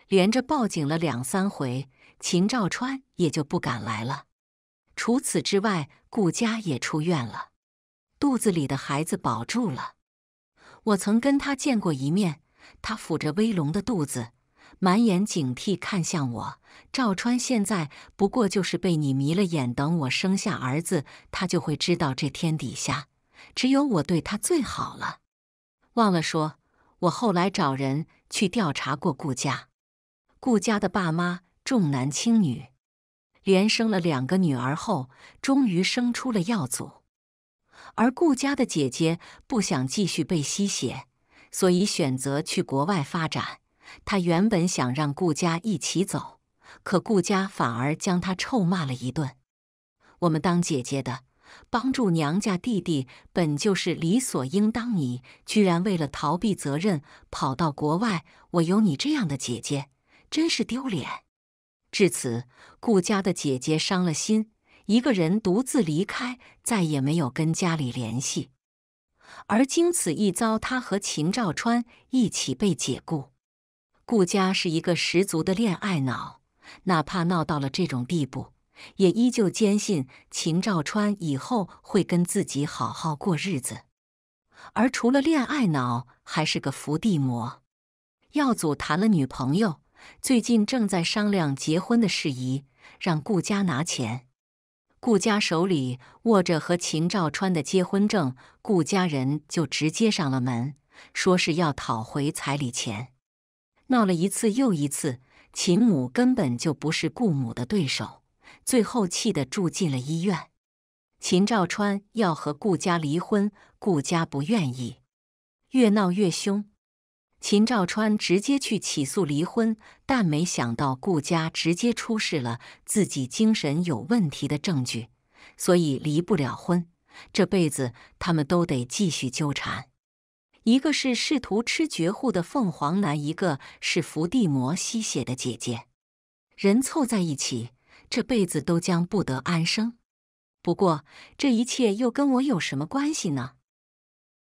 Speaker 1: 连着报警了两三回，秦兆川也就不敢来了。除此之外，顾佳也出院了，肚子里的孩子保住了。我曾跟他见过一面，他抚着威龙的肚子。满眼警惕看向我，赵川现在不过就是被你迷了眼，等我生下儿子，他就会知道这天底下只有我对他最好了。忘了说，我后来找人去调查过顾家，顾家的爸妈重男轻女，连生了两个女儿后，终于生出了耀祖。而顾家的姐姐不想继续被吸血，所以选择去国外发展。他原本想让顾家一起走，可顾家反而将他臭骂了一顿。我们当姐姐的，帮助娘家弟弟本就是理所应当，你居然为了逃避责任跑到国外，我有你这样的姐姐，真是丢脸。至此，顾家的姐姐伤了心，一个人独自离开，再也没有跟家里联系。而经此一遭，他和秦兆川一起被解雇。顾家是一个十足的恋爱脑，哪怕闹到了这种地步，也依旧坚信秦兆川以后会跟自己好好过日子。而除了恋爱脑，还是个伏地魔。耀祖谈了女朋友，最近正在商量结婚的事宜，让顾家拿钱。顾家手里握着和秦兆川的结婚证，顾家人就直接上了门，说是要讨回彩礼钱。闹了一次又一次，秦母根本就不是顾母的对手，最后气得住进了医院。秦兆川要和顾家离婚，顾家不愿意，越闹越凶。秦兆川直接去起诉离婚，但没想到顾家直接出示了自己精神有问题的证据，所以离不了婚。这辈子他们都得继续纠缠。一个是试图吃绝户的凤凰男，一个是伏地魔吸血的姐姐，人凑在一起，这辈子都将不得安生。不过，这一切又跟我有什么关系呢？